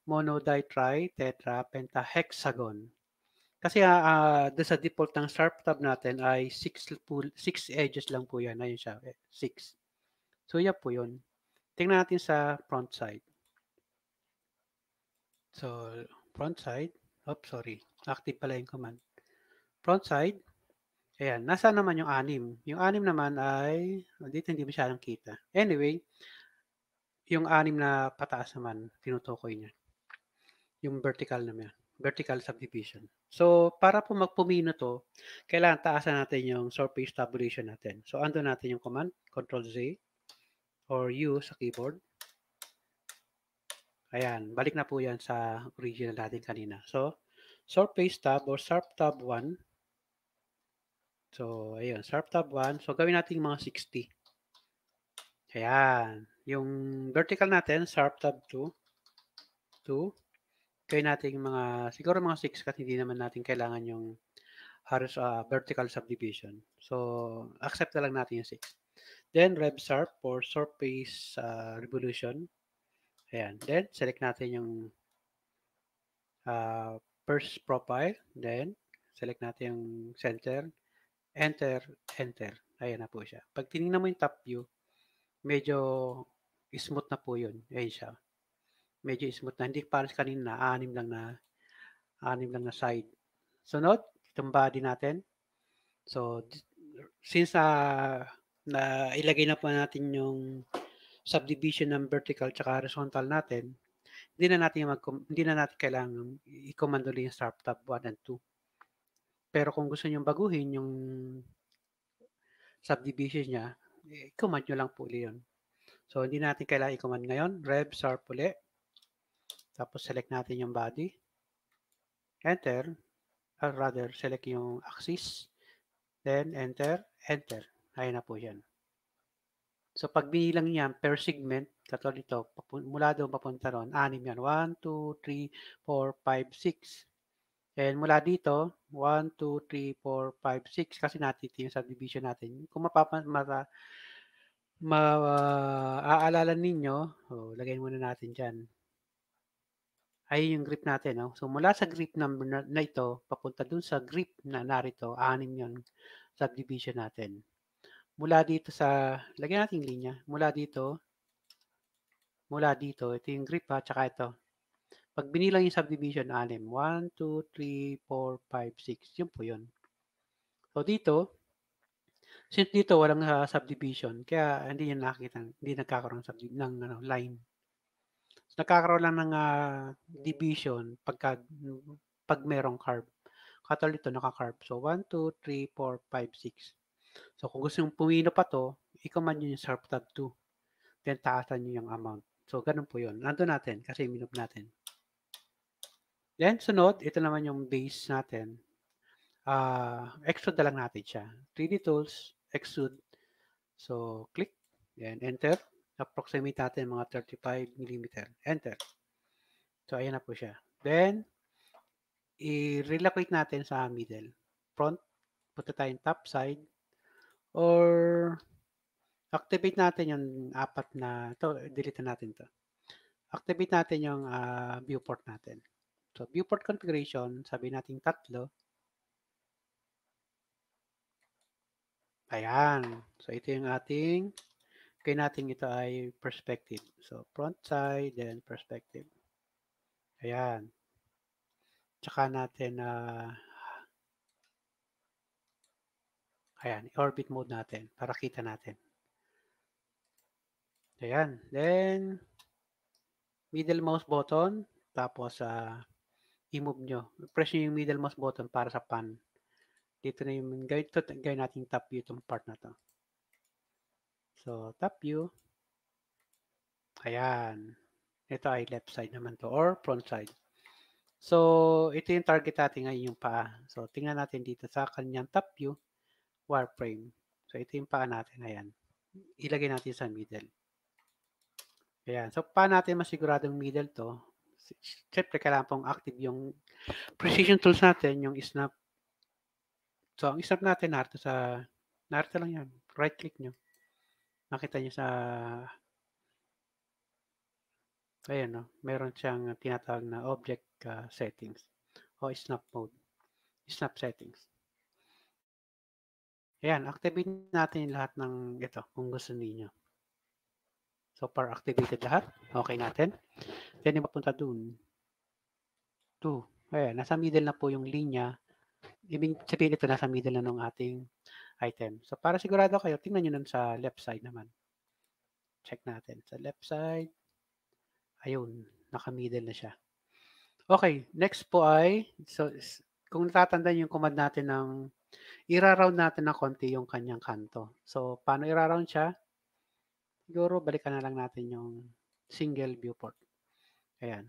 Mono, di, tri, tetra, penta, hexagon. Kasi uh, doon sa default ng sharp tab natin ay 6 six edges lang po yan. Ayan siya, 6. Eh, so, yan po yun. Tingnan natin sa front side. So, front side. Oops, sorry. Active pala yung command. Front side. Ayan. Nasaan naman yung anim? Yung anim naman ay, dito hindi masyadong kita. Anyway, yung anim na pataas naman, tinutukoy niya. Yung vertical naman. Vertical subdivision. So, para po magpumino to, kailangan taasan natin yung surface tabulation natin. So, ando natin yung command, Control Z or U sa keyboard. Ayan, balik na po yan sa original natin kanina. So, surface tab or sharp tab 1. So, ayun, sharp tab 1. So, gawin natin mga 60. Ayan. Yung vertical natin, sharp tab 2. 2. Gawin natin mga, siguro mga 6 kasi hindi naman natin kailangan yung haros uh, ah, vertical subdivision. So, accept na lang natin yung 6. Then, rev sharp or surface uh, ah, revolution. Ayan. Then, select natin yung uh, first profile. Then, select natin yung center. Enter, enter. Ayan na po siya. Pag tinignan mo yung top view, medyo smooth na po yun. Ayan siya. Medyo smooth na. Hindi parang kanina, anim lang na anim lang na side. Sunod, itong body natin. So, since uh, na ilagay na po natin yung subdivision ng vertical tsaka horizontal natin, hindi na natin mag hindi na natin kailangan i-command ulit yung start tab 1 and 2. Pero kung gusto niyo baguhin yung subdivision niya, i-command eh, niyo lang po ulit yun. So, hindi natin kailangan i-command ngayon. Rev sarp ulit. Tapos, select natin yung body. Enter. Or rather, select yung axis. Then, enter. Enter. Ayan na po yan. So pagbilang binilang yan per segment, katulad ito, mula doon papunta ron, anim yan. 1, 2, 3, 4, 5, 6. And mula dito, 1, 2, 3, 4, 5, 6, kasi natin ito yung subdivision natin. Kung mapapa, ma, maaalala uh, ninyo, oh, lagay muna natin dyan. Ay yung grip natin. No? Oh. So mula sa grip number na, na ito, papunta doon sa grip na narito, anim yon subdivision natin mula dito sa, lagyan natin linya, mula dito, mula dito, ito yung grip ha, tsaka ito. Pag binilang yung subdivision, anim. 1, 2, 3, 4, 5, 6. Yun po yun. So dito, since dito walang uh, subdivision, kaya hindi niya nakikita, hindi nagkakaroon ng, ng ano, line. So, nagkakaroon lang ng uh, division pagka, pag merong curve. Katulad ito, naka-carb. So, 1, 2, 3, 4, 5, 6. So kung gusto nyo pumilo pa to, i-command nyo yung sharp tab 2. Then taasan nyo yung amount. So ganun po yun. Nandun natin kasi minop natin. Then sunod, ito naman yung base natin. Uh, extrude na lang natin siya. 3D tools, extrude. So click, then enter. Approximate natin mga 35 mm. Enter. So ayan na po siya. Then, i-relocate natin sa middle. Front, punta tayo top side or activate natin yung apat na to delete natin to activate natin yung uh, viewport natin so viewport configuration sabi natin tatlo ayan so ito yung ating kay natin ito ay perspective so front side then perspective ayan tsaka natin na uh, Ayan, orbit mode natin para kita natin. Ayan. Then, middle mouse button. Tapos, uh, i-move nyo. Press nyo yung middle mouse button para sa pan. Dito na yung, gawin, to, gawin natin top view itong part na to. So, top view. Ayan. Ito ay left side naman to or front side. So, ito yung target natin ngayon yung paa. So, tingnan natin dito sa kanyang top view wireframe. So, ito yung paa natin. Ayan. Ilagay natin sa middle. Ayan. So, paano natin masiguradong middle to? Siyempre, kailangan pong active yung precision tools natin, yung snap. So, ang snap natin, narito sa, narito lang yan. Right click nyo. Makita nyo sa, ayan, no? meron siyang tinatawag na object uh, settings o snap mode, snap settings. Ayan, activate natin lahat ng ito kung gusto ninyo. So far activated lahat. Okay natin. Then yung papunta dun. 2. Ayan, nasa middle na po yung linya. Ibig sabihin ito, nasa middle na ng ating item. So para sigurado kayo, tingnan nyo nun sa left side naman. Check natin. Sa left side. Ayun, naka-middle na siya. Okay, next po ay, so kung natatandaan yung command natin ng Iraround natin na konti yung kanyang kanto. So, paano iraround siya? Siguro, balikan na lang natin yung single viewport. Ayan.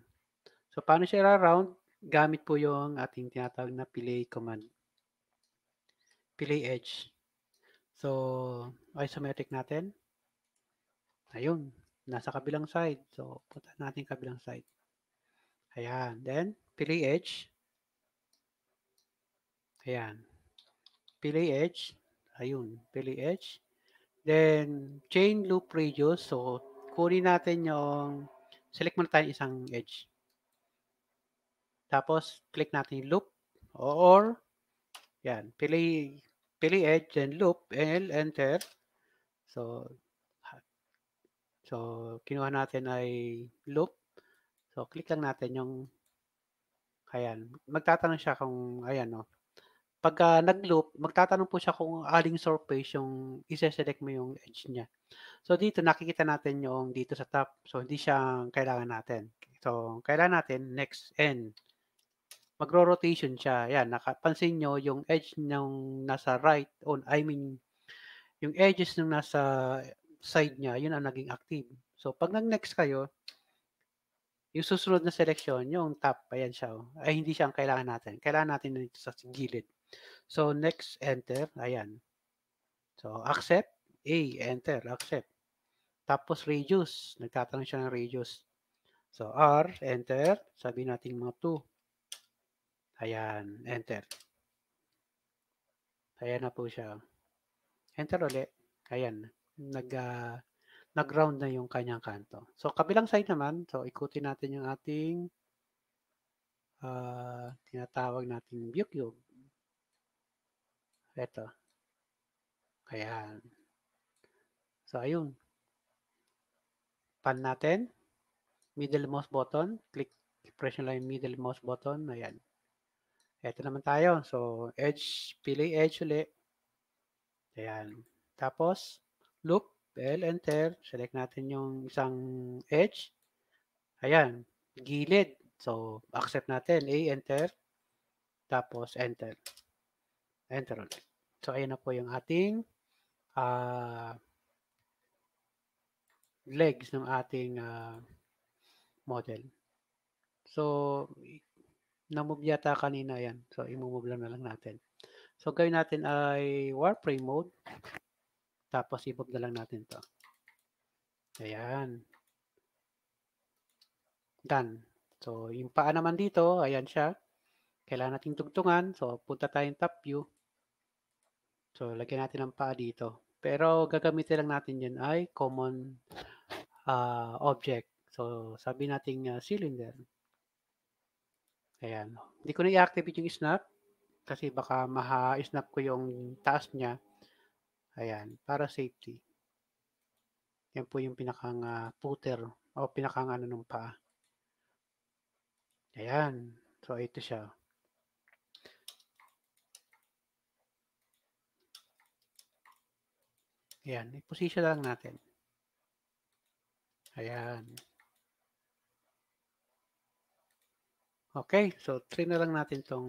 So, paano siya iraround? Gamit po yung ating tinatawag na fillet command. Fillet edge. So, isometric natin. Ayun. Nasa kabilang side. So, punta natin kabilang side. Ayan. Then, fillet edge. Ayan edge. ayun, edge. Then, chain loop radius. So, kunin natin yung, select muna tayo isang edge. Tapos, click natin loop. Or, yan, pili, pili edge and loop, and enter. So, so, kinuha natin ay loop. So, click lang natin yung, ayan, magtatanong siya kung, ayan, no, pagka nag-loop, magtatanong po siya kung aling surface yung ise-select mo yung edge niya. So dito nakikita natin yung dito sa top. So hindi siya kailangan natin. So kailangan natin next n. Magro-rotation siya. Yan, nakapansin nyo yung edge ng nasa right on I mean yung edges ng nasa side niya, yun ang naging active. So pag nag-next kayo, yung susunod na selection, yung top, ayan siya. Oh. Ay, hindi siya ang kailangan natin. Kailangan natin dito sa gilid. So, next, enter. Ayan. So, accept. A, enter. Accept. Tapos, radius. Nagtatanong siya ng radius. So, R, enter. Sabi natin mga 2. Ayan, enter. Ayan na po siya. Enter ulit. Ayan. Nag, uh, nag-round na yung kanyang kanto. So, kabilang side naman. So, ikutin natin yung ating uh, tinatawag nating view ito. Ayan. So, ayun. Pan natin. Middle mouse button. Click, press lang yung middle mouse button. Ayan. Ito naman tayo. So, edge, pili edge ulit. Ayan. Tapos, loop, L, enter. Select natin yung isang edge. Ayan. Gilid. So, accept natin. A, enter. Tapos, enter. Enter ulit. So, ayan na po yung ating uh, legs ng ating uh, model. So, na-move yata kanina yan. So, imumove lang na lang natin. So, gawin natin ay wireframe mode. Tapos, imove na lang natin to. Ayan. Done. So, yung paa naman dito, ayan siya. Kailangan natin tugtungan. So, punta tayong top view. So, lagyan natin ng pa dito. Pero gagamitin lang natin yan ay common uh, object. So, sabi nating uh, cylinder. Ayan. Hindi ko na i-activate yung snap kasi baka maha-snap ko yung taas niya. Ayan, para safety. Yan po yung pinakang uh, footer o pinakang ano nung paa. Ayan. So, ito siya. Ayan, i-position na lang natin. Ayan. Okay, so try na lang natin tong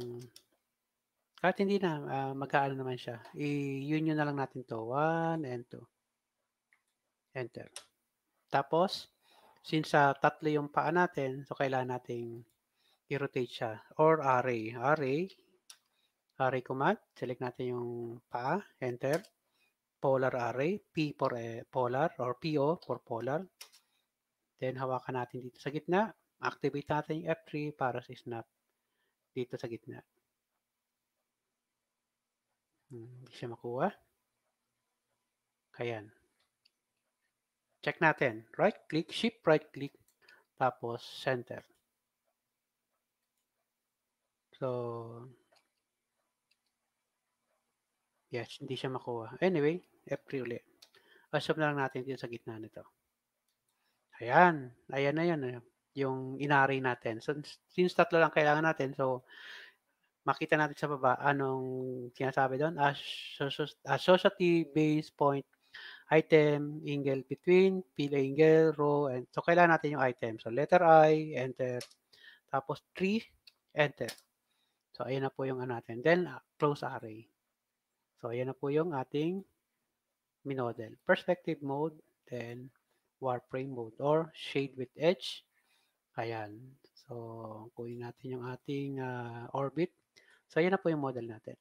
kahit hindi na, uh, mag-aano naman siya. I-union na lang natin to 1 and 2. Enter. Tapos, since sa uh, tatlo yung paa natin, so kailangan nating i-rotate siya. Or array. Array. Array command. Select natin yung paa. Enter polar array, P for eh, polar or PO for polar. Then hawakan natin dito sa gitna. Activate natin yung F3 para sa snap dito sa gitna. Hmm, hindi siya makuha. Kayan. Check natin. Right click, shift right click, tapos center. So, yes, hindi siya makuha. Anyway, F3 na lang natin dito sa gitna nito. Ayan. Ayan na yan. Eh. Yung inari natin. So, since tatlo lang kailangan natin, so, makita natin sa baba anong sinasabi doon. Associative base point item, angle between, fill angle, row, and so kailangan natin yung item. So, letter I, enter. Tapos, 3, enter. So, ayan na po yung ano natin. Then, close array. So, ayan na po yung ating Minodel. Perspective mode, then wireframe mode or shade with edge. Ayan. So, kunin natin yung ating uh, orbit. So, ayan na po yung model natin.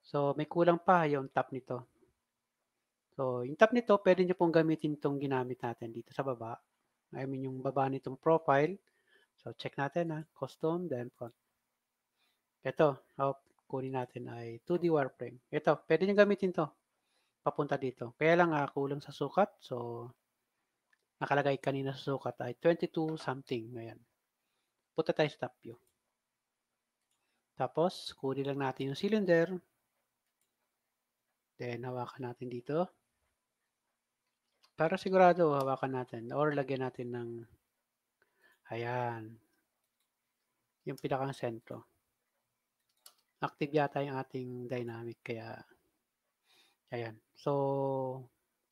So, may kulang pa yung top nito. So, yung top nito, pwede nyo pong gamitin itong ginamit natin dito sa baba. I mean, yung baba nitong profile. So, check natin ha. Ah, custom, then front. Ito, oh, kunin natin ay 2D wireframe. Ito, pwede nyo gamitin to papunta dito. Kaya lang uh, kulang sa sukat. So, nakalagay kanina sa sukat ay 22 something. Ayan. Punta tayo sa top view. Tapos, kunin lang natin yung cylinder. Then, hawakan natin dito. Para sigurado, hawakan natin. Or lagyan natin ng, ayan, yung pinakang sentro. Active yata yung ating dynamic, kaya Ayan. So,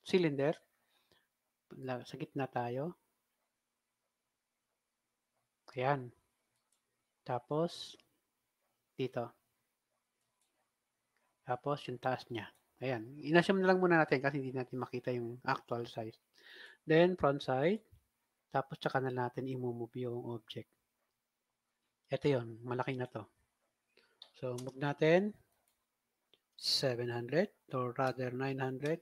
cylinder. Sa gitna tayo. Ayan. Tapos, dito. Tapos, yung taas niya. Ayan. Inassume na lang muna natin kasi hindi natin makita yung actual size. Then, front side. Tapos, tsaka na natin imumove yung object. Ito yon Malaki na to. So, move natin. 700 or rather 900.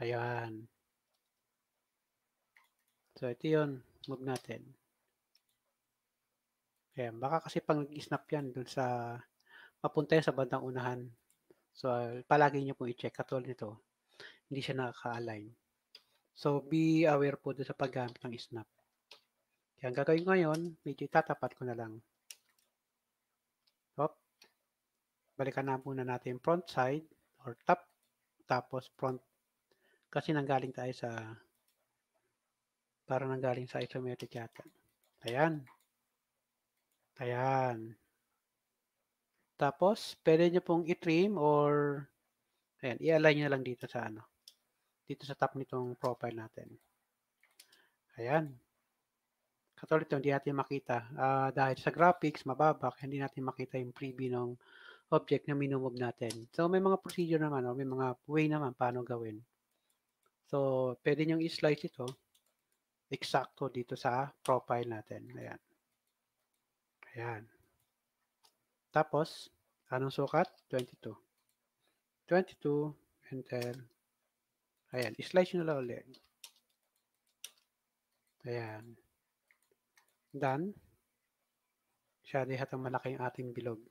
Ayan. So, ito yun. Move natin. Ayan. Baka kasi pang nag-snap yan dun sa papunta yan sa bandang unahan. So, palagi nyo pong i-check. Katulad nito, hindi siya nakaka-align. So, be aware po doon sa paggamit ng snap. Kaya ang gagawin ko ngayon, medyo itatapat ko na lang. balikan na muna natin yung front side or top tapos front kasi nanggaling tayo sa para nanggaling sa isometric yata. Ayan. Ayan. Tapos, pwede nyo pong i-trim or ayan, i-align nyo lang dito sa ano. Dito sa top nitong profile natin. Ayan. Katulad ito, hindi natin makita. Uh, dahil sa graphics, mababa, hindi natin makita yung preview ng object na minumove natin. So, may mga procedure naman, or may mga way naman paano gawin. So, pwede niyong i-slice ito eksakto dito sa profile natin. Ayan. Ayan. Tapos, anong sukat? 22. 22, and then, Ayan, i-slice nyo lang ulit. Ayan. Done. Siya dihat ang malaking ating bilog.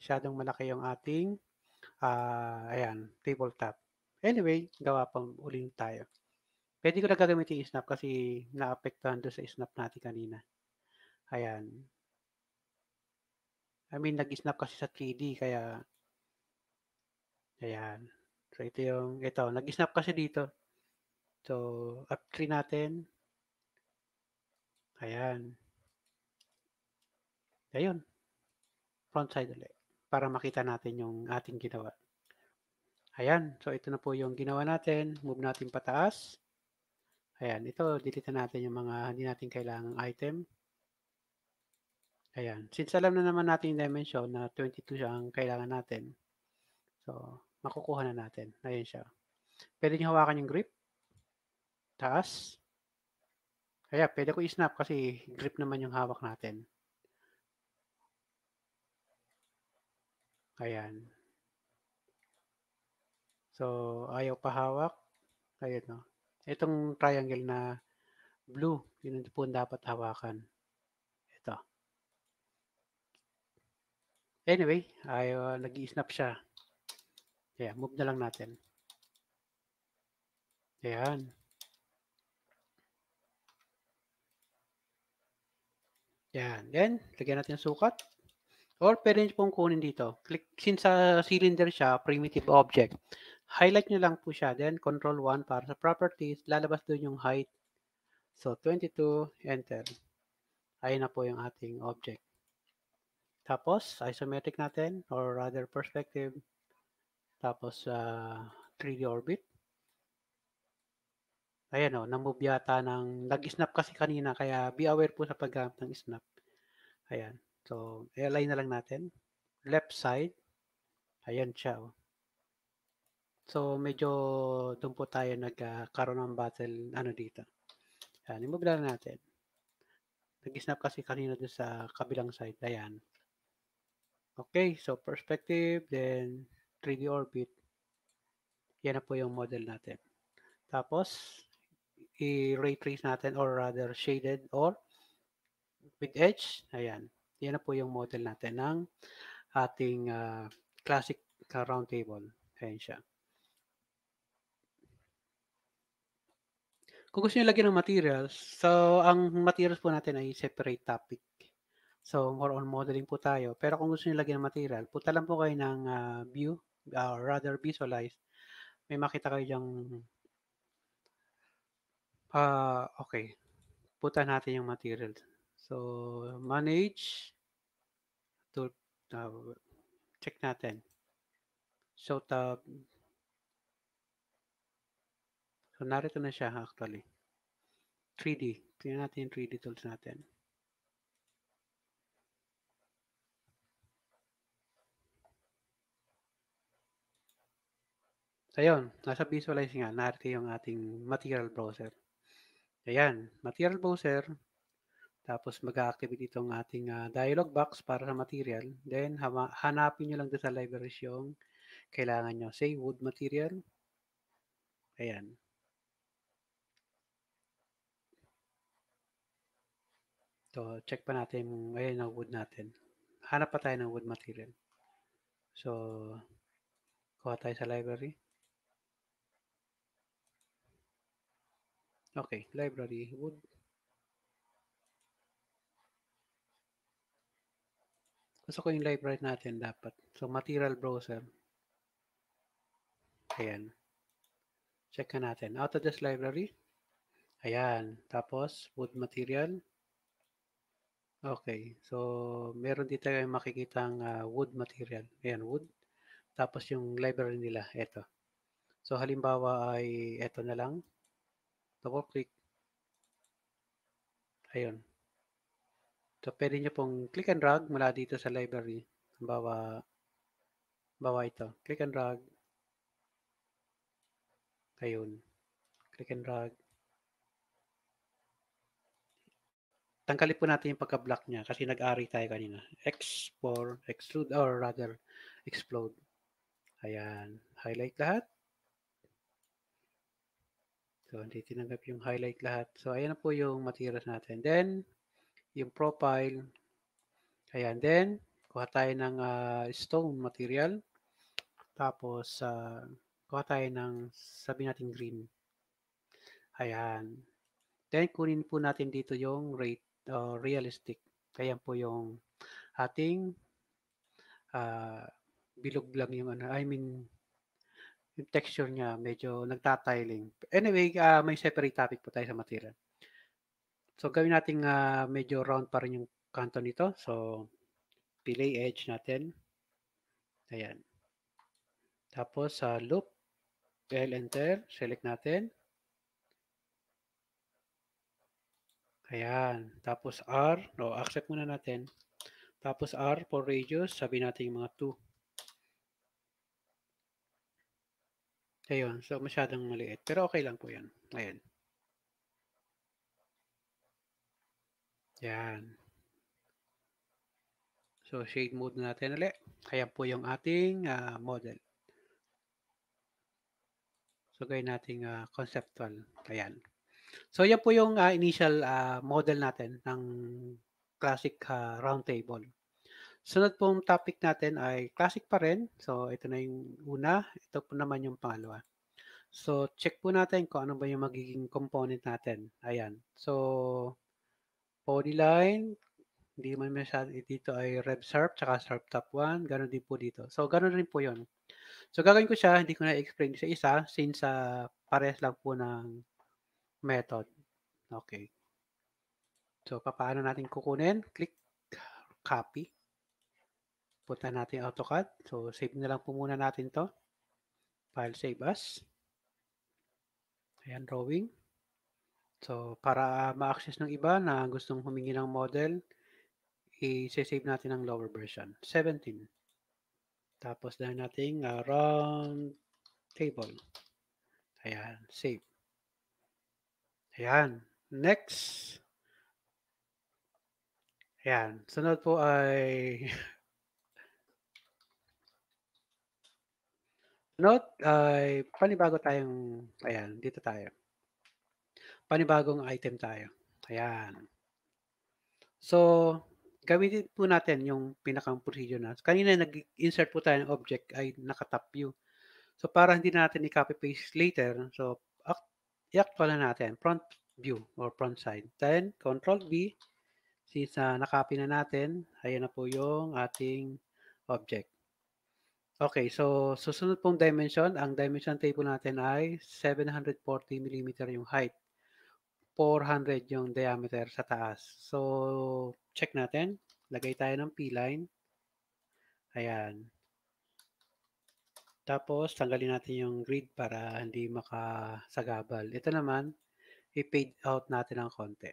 Masyadong malaki yung ating uh, ayan, tabletop. Anyway, gawa pa ulit tayo. Pwede ko na gagamitin yung snap kasi naapektuhan doon sa snap natin kanina. Ayan. I mean, nag-snap kasi sa 3D, kaya ayan. So, ito yung, ito, nag-snap kasi dito. So, up 3 natin. Ayan. Ayun. Front side ulit para makita natin yung ating ginawa. Ayan, so ito na po yung ginawa natin. Move natin pataas. Ayan, ito, delete natin yung mga hindi natin kailangang item. Ayan, since alam na naman natin yung dimension na 22 siya ang kailangan natin. So, makukuha na natin. Ayan siya. Pwede niyo hawakan yung grip. Taas. Kaya pwede ko i-snap kasi grip naman yung hawak natin. Ayan. So, ayaw pahawak. Ayan, no? Itong triangle na blue, yun po dapat hawakan. Ito. Anyway, ayaw, nag snap siya. Ayan, move na lang natin. Ayan. Ayan. Then, lagyan natin ng sukat or pwede nyo pong kunin dito. Click, since sa cylinder siya, primitive object, highlight nyo lang po siya. Then, control 1 para sa properties. Lalabas doon yung height. So, 22, enter. Ayun na po yung ating object. Tapos, isometric natin or rather perspective. Tapos, uh, ah, 3D orbit. Ayan o, oh, namove yata ng, nag-snap kasi kanina, kaya be aware po sa paggamit ng snap. Ayan. So, i-align na lang natin. Left side. Ayan siya. Oh. So, medyo doon po tayo nagkaroon ng battle ano dito. Ayan, i-move lang natin. Nag-snap kasi kanina doon sa kabilang side. Ayan. Okay, so perspective, then 3D orbit. Yan na po yung model natin. Tapos, i-ray trace natin or rather shaded or with edge. Ayan. Yan na po yung model natin ng ating uh, classic round table. Ayan siya. Kung gusto nyo lagyan ng materials, so ang materials po natin ay separate topic. So more on modeling po tayo. Pero kung gusto nyo lagi ng material, puta lang po kayo ng uh, view, uh, rather visualize. May makita kayo diyang uh, okay. Punta natin yung materials. So, manage to uh, check natin. So, tab So, narito na siya actually. 3D. Tingnan natin yung 3D tools natin. Ayun, Nasa visualizing nga. Narito yung ating material browser. Ayan. Material browser. Tapos mag-activate itong ating uh, dialog box para sa material. Then hanapin nyo lang doon sa libraries yung kailangan nyo. Say wood material. Ayan. to check pa natin yung ayan ang wood natin. Hanap pa tayo ng wood material. So, kuha tayo sa library. Okay, library, wood. Gusto ko yung library natin dapat. So, material browser. Ayan. Check na natin. Autodesk library. Ayan. Tapos, wood material. Okay. So, meron dito kayong makikitang uh, ah, wood material. Ayan, wood. Tapos, yung library nila. Ito. So, halimbawa ay ito na lang. Double click. Ayan. So, pwede nyo pong click and drag mula dito sa library. Halimbawa, bawa ito. Click and drag. Ayun. Click and drag. Tangkalin po natin yung pagka-block niya kasi nag-ari tayo kanina. Export, exclude, or rather, explode. Ayan. Highlight lahat. So, hindi tinanggap yung highlight lahat. So, ayan na po yung materials natin. Then, yung profile. Ayan, then, kuha tayo ng uh, stone material. Tapos, uh, kuha tayo ng, sabi natin green. Ayan. Then, kunin po natin dito yung rate, uh, realistic. Ayan po yung ating uh, bilog lang yung ano. I mean, yung texture niya medyo nagtatiling. Anyway, uh, may separate topic po tayo sa material. So, gawin natin uh, medyo round pa rin yung kanto nito. So, pili edge natin. Ayan. Tapos, sa uh, loop, L enter, select natin. Ayan. Tapos R, no, accept muna natin. Tapos R for radius, sabi natin yung mga 2. Ayun, so masyadong maliit. Pero okay lang po yan. Ayan. Yan. So, shade mode natin ulit. Kaya po yung ating uh, model. So, gawin nating uh, conceptual. Ayan. So, yan po yung uh, initial uh, model natin ng classic uh, round table. Sunod pong topic natin ay classic pa rin. So, ito na yung una. Ito po naman yung pangalawa. So, check po natin kung ano ba yung magiging component natin. Ayan. So, Polyline, hindi man masyado, eh, dito ay rev sharp, tsaka sharp top 1, ganun din po dito. So, ganun rin po yon So, gagawin ko siya, hindi ko na-explain sa isa since uh, ah, pares lang po ng method. Okay. So, paano natin kukunin? Click copy. Punta natin AutoCAD. So, save na lang po muna natin to. File save as. Ayan, drawing. So, para ma-access ng iba na gustong humingi ng model, i-save natin ang lower version, 17. Tapos na nating uh, ah, round table. Ayan, save. Ayan, next. Ayan, sunod po ay... sunod ay panibago tayong... Ayan, dito tayo panibagong item tayo. Ayan. So, gamitin po natin yung pinakang procedure na. Kanina nag-insert po tayo ng object ay naka-top view. So, para hindi natin i-copy-paste later, so, i-actual na natin. Front view or front side. Then, control V. Since uh, nakapin na natin, ayan na po yung ating object. Okay, so susunod pong dimension, ang dimension table natin ay 740 mm yung height. 400 yung diameter sa taas. So, check natin. Lagay tayo ng P-line. Ayan. Tapos, tanggalin natin yung grid para hindi makasagabal. Ito naman, i-fade out natin ng konti.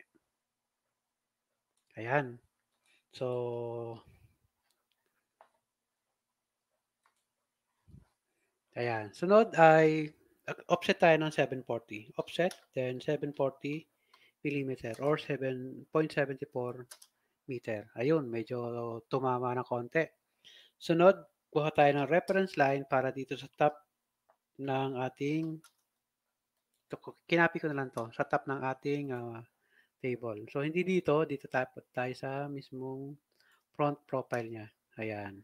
Ayan. So, ayan. Sunod ay offset tayo ng 740. Offset, then 740 millimeter or 7.74 meter. Ayun, medyo tumama na konti. Sunod, kuha tayo ng reference line para dito sa top ng ating kinapi ko na lang to sa top ng ating uh, table. So, hindi dito. Dito tayo, tayo sa mismong front profile niya. Ayan.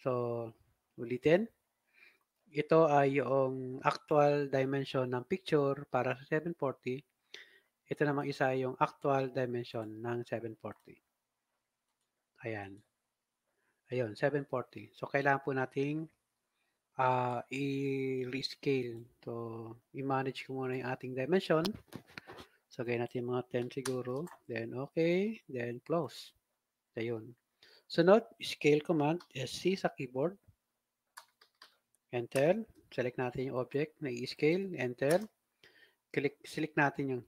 So, ulitin. Ito ay yung actual dimension ng picture para sa 740. Ito namang isa yung actual dimension ng 740. Ayan. Ayun, 740. So, kailangan po nating uh, i-rescale. So, i-manage ko muna yung ating dimension. So, gawin natin mga 10 siguro. Then, okay. Then, close. Ayun. Sunod, scale command, SC sa keyboard. Enter. Select natin yung object na i-scale. Enter. Click, select natin yung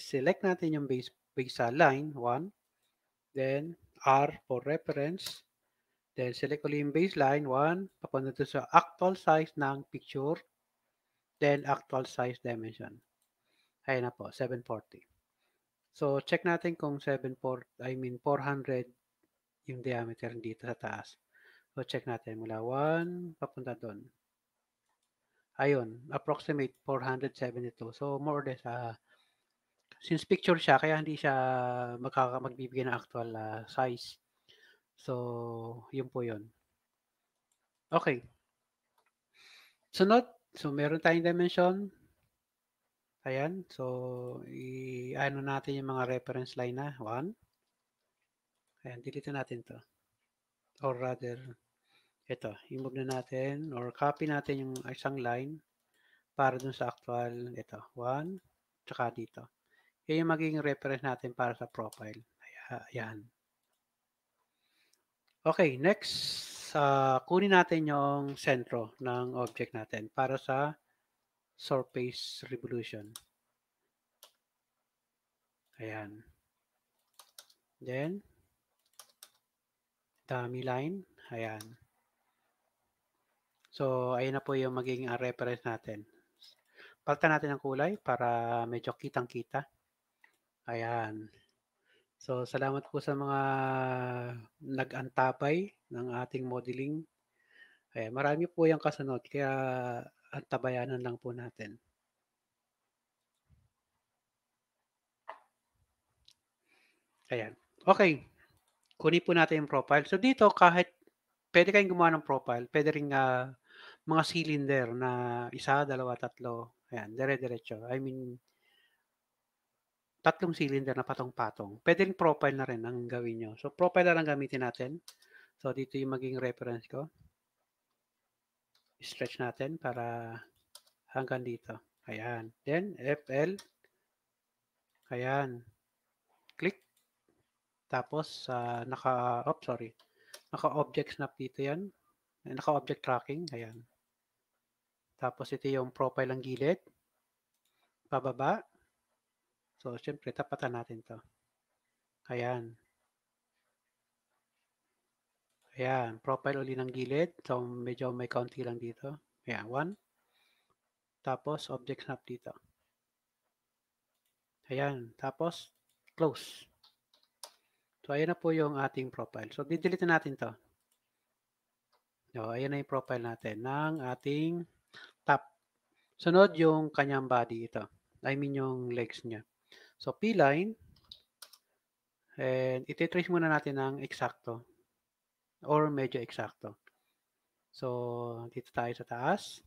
select natin yung base base sa line 1. Then R for reference. Then select ulit yung baseline 1 papunta to sa actual size ng picture. Then actual size dimension. Ayan na po, 740. So check natin kung 74 I mean 400 yung diameter dito sa taas. So check natin mula 1 papunta doon ayun, approximate 472. So, more or less, uh, since picture siya, kaya hindi siya magkaka magbibigay ng actual uh, size. So, yun po yun. Okay. Sunod, so meron tayong dimension. Ayan, so i-ano natin yung mga reference line na. 1. Ayan, delete natin to. Or rather, ito, i-move na natin or copy natin yung isang line para dun sa actual, ito, 1, tsaka dito. Yan yung magiging reference natin para sa profile. Ayan. Okay, next, uh, kunin natin yung sentro ng object natin para sa surface revolution. Ayan. Then, dummy line. Ayan. So, ayun na po yung magiging uh, reference natin. Palitan natin ang kulay para medyo kitang-kita. Ayan. So, salamat po sa mga nag-antabay ng ating modeling. Ayan, marami po yung kasunod, kaya antabayanan lang po natin. Ayan. Okay. Kunin po natin yung profile. So, dito kahit pwede kayong gumawa ng profile, pwede rin uh, ah, mga cylinder na isa, dalawa, tatlo. Ayan, dire-diretso. I mean, tatlong cylinder na patong-patong. Pwede rin profile na rin ang gawin nyo. So, profile na lang gamitin natin. So, dito yung maging reference ko. Stretch natin para hanggang dito. Ayan. Then, FL. Ayan. Click. Tapos, uh, naka, oh, sorry. Naka-objects na dito yan. Naka-object tracking. Ayan. Tapos ito yung profile ng gilid. Pababa. So, syempre, tapatan natin to. Ayan. Ayan. Profile uli ng gilid. So, medyo may kaunti lang dito. Ayan, one. Tapos, object snap dito. Ayan. Tapos, close. So, ayan na po yung ating profile. So, didelete natin to. So, ayan na yung profile natin ng ating Sunod yung kanyang body ito. I mean yung legs niya. So P-line, and ititrace muna natin ng eksakto or medyo eksakto. So dito tayo sa taas.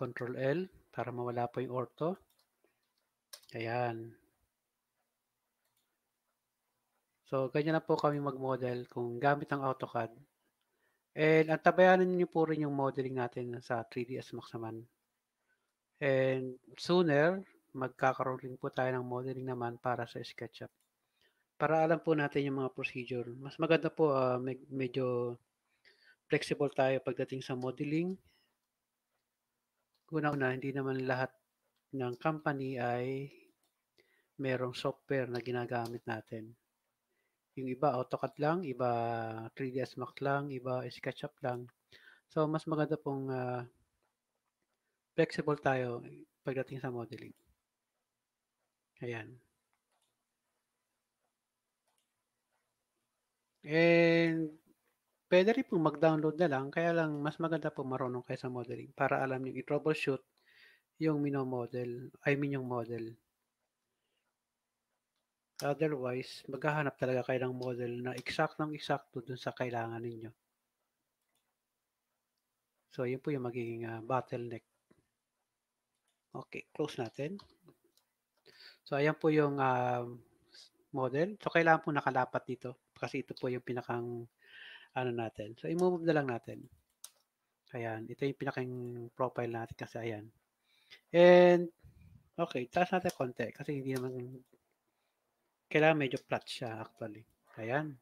Control L para mawala po yung ortho. Ayan. So, ganyan na po kami mag-model kung gamit ang AutoCAD And at tabayanan niyo po rin yung modeling natin sa 3ds Max naman. And sooner, magkakaroon rin po tayo ng modeling naman para sa SketchUp. Para alam po natin yung mga procedure. Mas maganda po, uh, ah, med medyo flexible tayo pagdating sa modeling. Una-una, hindi naman lahat ng company ay merong software na ginagamit natin. Yung iba AutoCAD lang, iba 3ds Max lang, iba SketchUp lang. So mas maganda pong uh, flexible tayo pagdating sa modeling. Ayan. And pwede rin pong mag-download na lang, kaya lang mas maganda po marunong kayo sa modeling para alam yung i-troubleshoot yung mino model, I mean yung model. Otherwise, maghahanap talaga kayo ng model na exact eksaktong eksakto dun sa kailangan ninyo. So, yun po yung magiging uh, bottleneck. Okay, close natin. So, ayan po yung uh, model. So, kailangan po nakalapat dito kasi ito po yung pinakang ano natin. So, i-move na lang natin. Ayan, ito yung pinakang profile natin kasi ayan. And, okay, taas natin konti kasi hindi naman kailangan medyo flat siya actually. Ayan.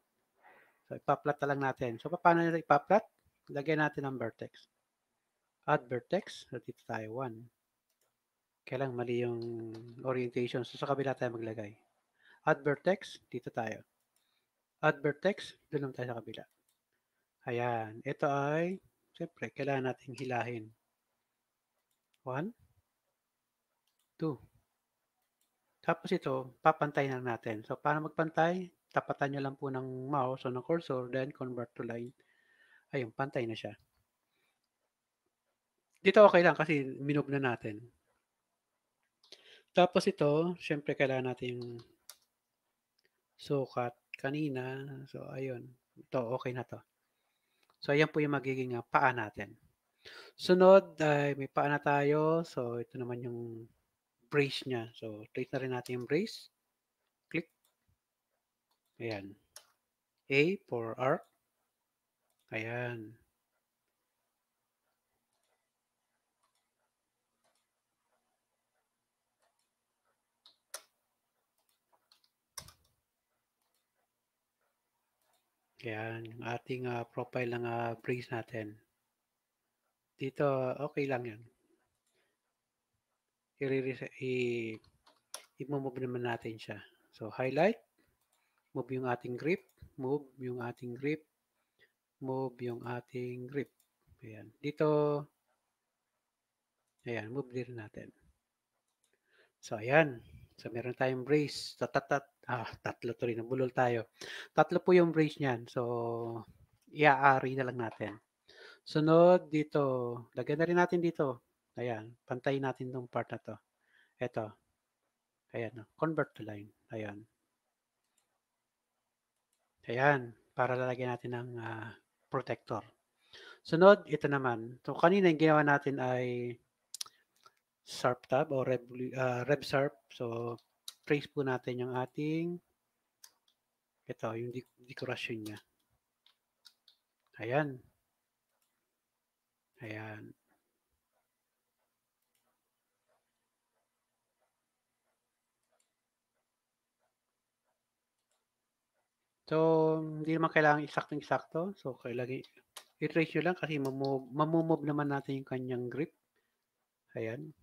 So, ipa flat na lang natin. So, paano nila ipa flat Lagyan natin ng vertex. Add vertex. So, dito tayo, 1. Kailang mali yung orientation. So, sa kabila tayo maglagay. Add vertex. Dito tayo. Add vertex. Doon lang tayo sa kabila. Ayan. Ito ay, siyempre, kailangan nating hilahin. 1, 2, tapos ito, papantay na natin. So, para magpantay? Tapatan nyo lang po ng mouse o ng cursor, then convert to line. Ayun, pantay na siya. Dito okay lang kasi minob na natin. Tapos ito, syempre kailangan natin sukat kanina. So, ayun. Ito, okay na to. So, ayan po yung magiging ah, paa natin. Sunod, ay may paa na tayo. So, ito naman yung brace niya. So, click na rin natin yung brace. Click. Ayan. A for arc. Ayan. Ayan, yung ating uh, profile ng uh, brace natin. Dito, okay lang yan i-move naman natin siya. So, highlight, move yung ating grip, move yung ating grip, move yung ating grip. Ayan. Dito, ayan, move din natin. So, ayan. So, meron tayong brace. Tatatat. Ah, tatlo to rin. Bulol tayo. Tatlo po yung brace niyan. So, iaari na lang natin. Sunod dito, lagyan na rin natin dito. Ayan, pantayin natin tong part na to. Ito. Ayan, convert to line. Ayan. Ayan, para lalagyan natin ng uh, protector. Sunod, ito naman. So, kanina yung ginawa natin ay SARP tab o Rev, uh, ah, RevSARP. So, trace po natin yung ating ito, yung decoration dekorasyon niya. Ayan. Ayan. So, hindi naman kailangan isaktong-isakto. So, kailangan i-trace nyo lang kasi mamove, mamove naman natin yung kanyang grip. Ayan.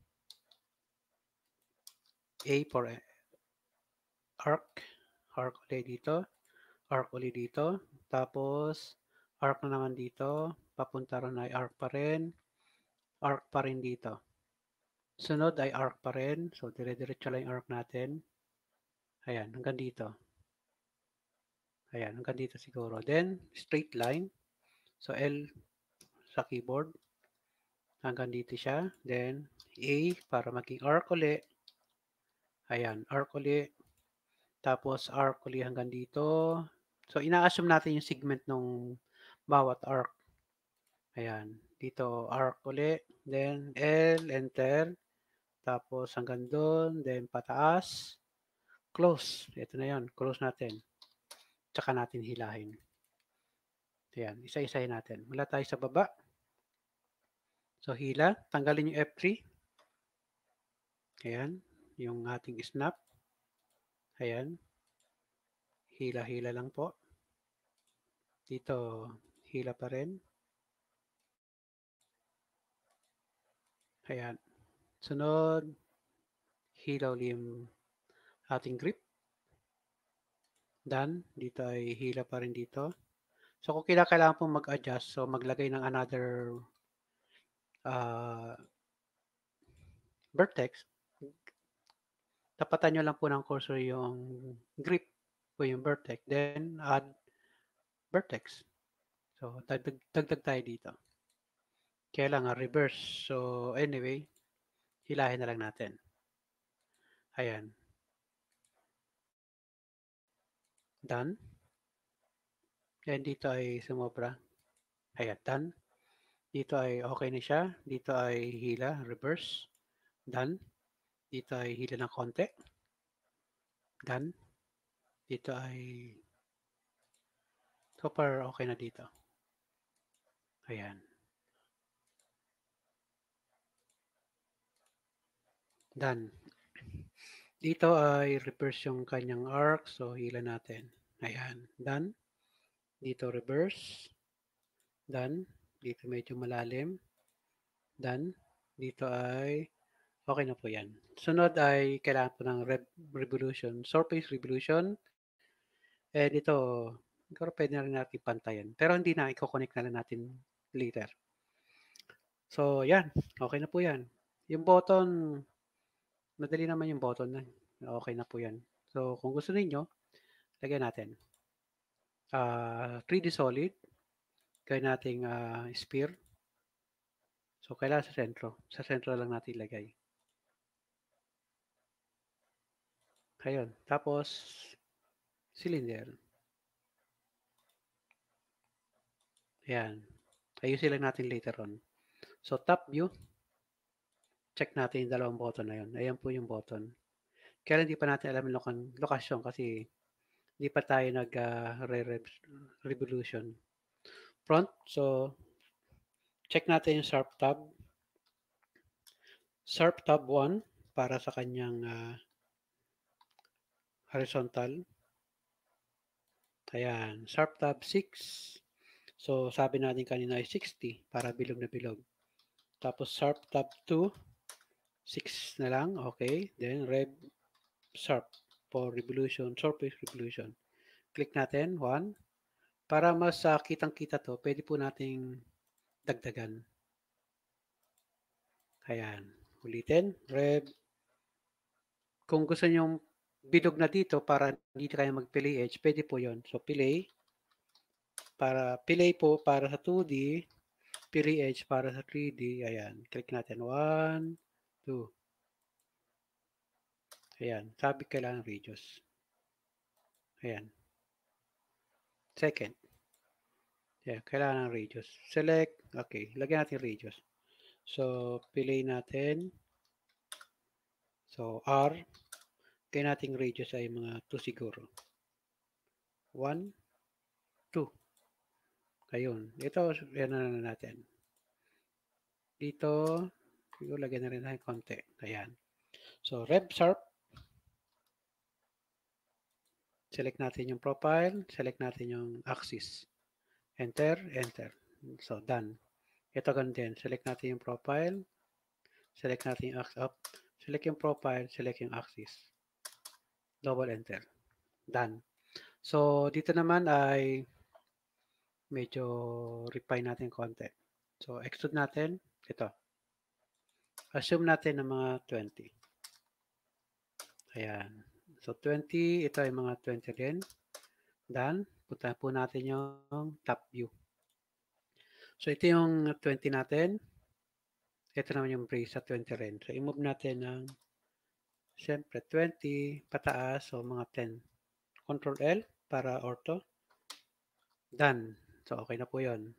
A for arc. Arc ulit dito. Arc ulit dito. Tapos, arc na naman dito. Papunta ron ay arc pa rin. Arc pa rin dito. Sunod ay arc pa rin. So, dire-diretso lang yung arc natin. Ayan, hanggang dito. Ayan, hanggang dito siguro. Then, straight line. So, L sa keyboard. Hanggang dito siya. Then, A para maging arc uli. Ayan, arc uli. Tapos, arc uli hanggang dito. So, ina-assume natin yung segment ng bawat arc. Ayan, dito arc uli. Then, L, enter. Tapos, hanggang doon. Then, pataas. Close. Ito na yon Close natin tsaka natin hilahin. So, yan. Isa-isahin natin. Mula tayo sa baba. So, hila. Tanggalin yung F3. Ayan. Yung ating snap. Ayan. Hila-hila lang po. Dito, hila pa rin. Ayan. Sunod, hila ulit yung ating grip. Done. Dito ay hila pa rin dito. So kung kailangan, kailangan pong mag-adjust, so maglagay ng another uh, vertex, tapatan nyo lang po ng cursor yung grip o yung vertex. Then add vertex. So dagdag, dagdag tayo dito. Kailangan ah, reverse. So anyway, hilahin na lang natin. Ayan. done. Then dito ay sumobra. Ayan, done. Dito ay okay na siya. Dito ay hila, reverse. Done. Dito ay hila ng konti. Done. Dito ay so okay na dito. Ayan. Done. Dito ay reverse yung kanyang arc. So, hila natin. Ayan. Done. Dito reverse. Done. Dito medyo malalim. Done. Dito ay okay na po yan. Sunod ay kailangan po ng rev revolution, surface revolution. Eh, dito, siguro pwede na rin natin pantayan. Pero hindi na, i-connect na lang natin later. So, yan. Okay na po yan. Yung button, madali naman yung button na. Okay na po yan. So, kung gusto niyo lagyan natin. Uh, ah, 3D solid. Gawin nating uh, sphere. So, kailangan sa sentro. Sa sentro lang natin ilagay. Ayun. Tapos, cylinder. Ayan. Ayusin lang natin later on. So, top view check natin yung dalawang button na yun. Ayan po yung button. Kaya hindi pa natin alam yung lokasyon kasi hindi pa tayo nag-revolution. Ah, uh, Front, so check natin yung sharp tab. Sharp tab 1 para sa kanyang uh, horizontal. Ayan, sharp tab 6. So sabi natin kanina ay 60 para bilog na bilog. Tapos sharp tab 2 6 na lang. Okay. Then rev sharp for revolution, surface revolution. Click natin. 1. Para mas uh, kitang-kita to, pwede po nating dagdagan. Ayan. Ulitin. Rev. Kung gusto nyong bidog na dito para hindi kayo mag-pili edge, pwede po yon So, pili. Para, pili po para sa 2D. Pili edge para sa 3D. Ayan. Click natin. 1. 2. Ayan. Topic kailangan radius. Ayan. Second. Yeah, kailangan ng radius. Select. Okay, lagyan natin radius. So, piliin natin. So, R. Kaya natin radius ay mga 2 siguro. 1, 2. Ayun. Ito, yan na natin. Dito, ito, lagyan na rin natin konti. Ayan. So, RevSharp. Select natin yung profile. Select natin yung axis. Enter, enter. So, done. Ito ganun din. Select natin yung profile. Select natin yung axis up. Select yung profile. Select yung axis. Double enter. Done. So, dito naman ay medyo refine natin konti. So, extrude natin. Ito. Assume natin ng mga 20. Ayan. So, 20. Ito ay mga 20 din. Done. Punta po natin yung top view. So, ito yung 20 natin. Ito naman yung brace sa 20 rin. So, i-move natin ng Siyempre, 20 pataas, so mga 10. Control L para ortho. Done. So, okay na po yon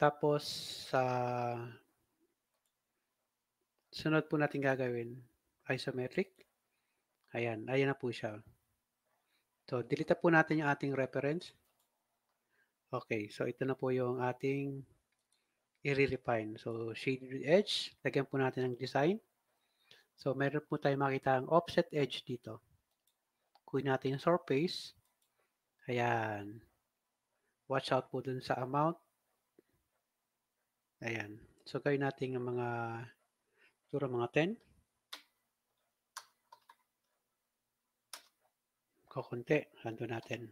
Tapos, sa uh, sunod po natin gagawin, isometric. Ayan, ayan na po siya. So, delete po natin yung ating reference. Okay, so ito na po yung ating i-refine. so, shaded edge, lagyan po natin ng design. So, meron po tayo makita ang offset edge dito. Kunin natin yung surface. Ayan. Watch out po dun sa amount. Ayan. So, gawin natin yung mga Siguro mga 10. Kukunti. Hando natin.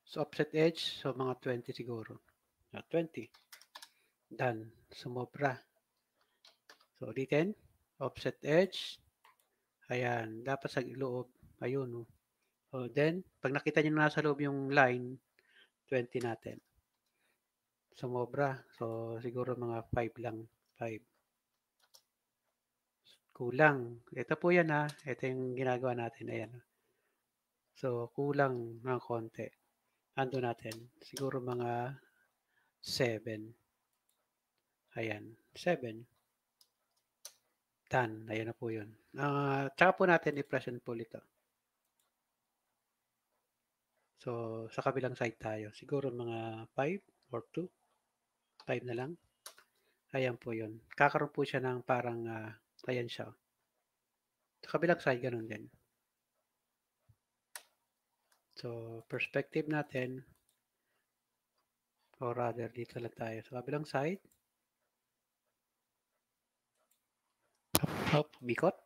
So, offset edge. So, mga 20 siguro. Uh, ah, 20. Done. Sumobra. So, ulitin. Offset edge. Ayan. Dapat sa loob. Ayun. Oh. So then, pag nakita nyo na nasa loob yung line, 20 natin. Sumobra. So, siguro mga 5 lang. 5. Kulang. Ito po yan ha. Ah. Ito yung ginagawa natin. Ayan. So, kulang ng konti. Ando natin. Siguro mga 7. Ayan. 7. Tan. Ayan na po yun. Uh, tsaka po natin i-present po ito. So, sa kabilang side tayo. Siguro mga 5 or 2. 5 na lang. Ayan po yun. Kakaroon po siya ng parang uh, Ayan siya. Sa kabilang side, ganun din. So, perspective natin, or rather, dito lang tayo sa kabilang side. Up, up, bikot.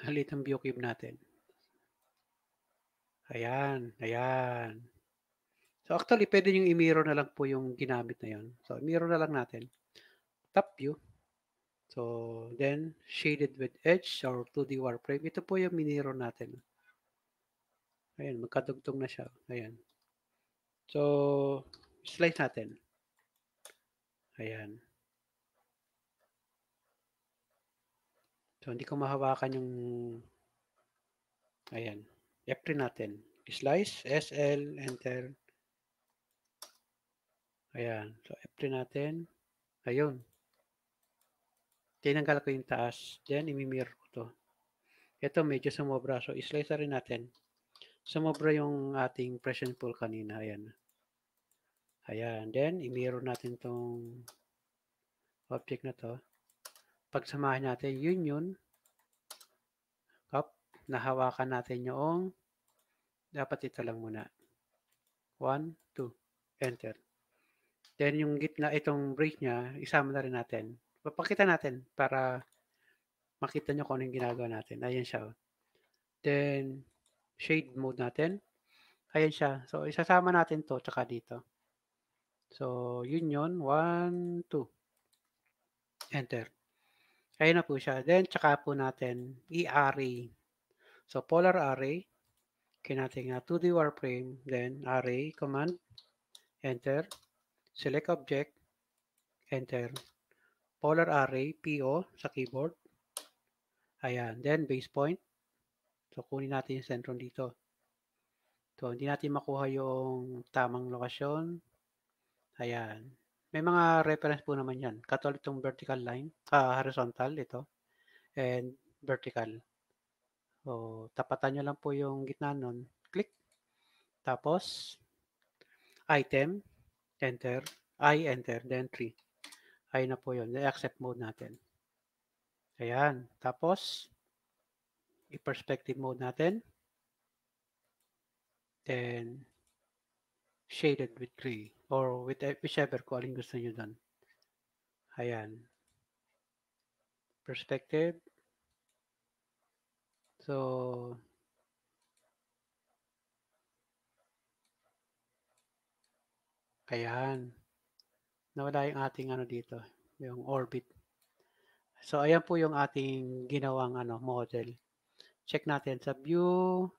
Halit ang view cube natin. Ayan, ayan. So actually, pwede nyo i-mirror na lang po yung ginamit na yun. So mirror na lang natin. Top view. So then, shaded with edge or 2D wireframe. Ito po yung minirror natin. Ayan, magkatugtog na siya. Ayan. So, slice natin. Ayan. So, hindi ko mahawakan yung... Ayan. F3 natin. Slice, SL, Enter. Ayan. So, F3 natin. Ayun. Tinanggal ko yung taas. Then, imimirror ko to. Ito, medyo sumobra. So, islice rin natin. Sumobra yung ating pressure pull kanina. Ayan. Ayan. Then, imirror natin tong object na to. Pagsamahin natin, yun yun. Cup. Nahawakan natin yung dapat ito lang muna. 1, 2, enter. Then yung gitna, itong break niya, isama na rin natin. Papakita natin para makita nyo kung ano yung ginagawa natin. Ayan siya. Oh. Then, shade mode natin. Ayan siya. So, isasama natin to tsaka dito. So, yun yun. 1, 2. Enter. Ayan na po siya. Then, tsaka po natin i-array. So, polar array. Kinating uh, 2D warframe. Then, array command. Enter. Enter select object, enter, polar array, PO, sa keyboard. Ayan, then base point. So, kunin natin yung sentron dito. So, hindi natin makuha yung tamang lokasyon. Ayan. May mga reference po naman yan. Katulad itong vertical line, uh, horizontal ito, and vertical. So, tapatan nyo lang po yung gitna nun. Click. Tapos, item enter, I enter, then 3. I na po yun. I-accept mode natin. Ayan. Tapos, i-perspective mode natin. Then, shaded with gray or with e-, whichever kung alin gusto nyo doon. Ayan. Perspective. So, Ayan. Nawala yung ating ano dito, yung orbit. So, ayan po yung ating ginawang ano model. Check natin sa view.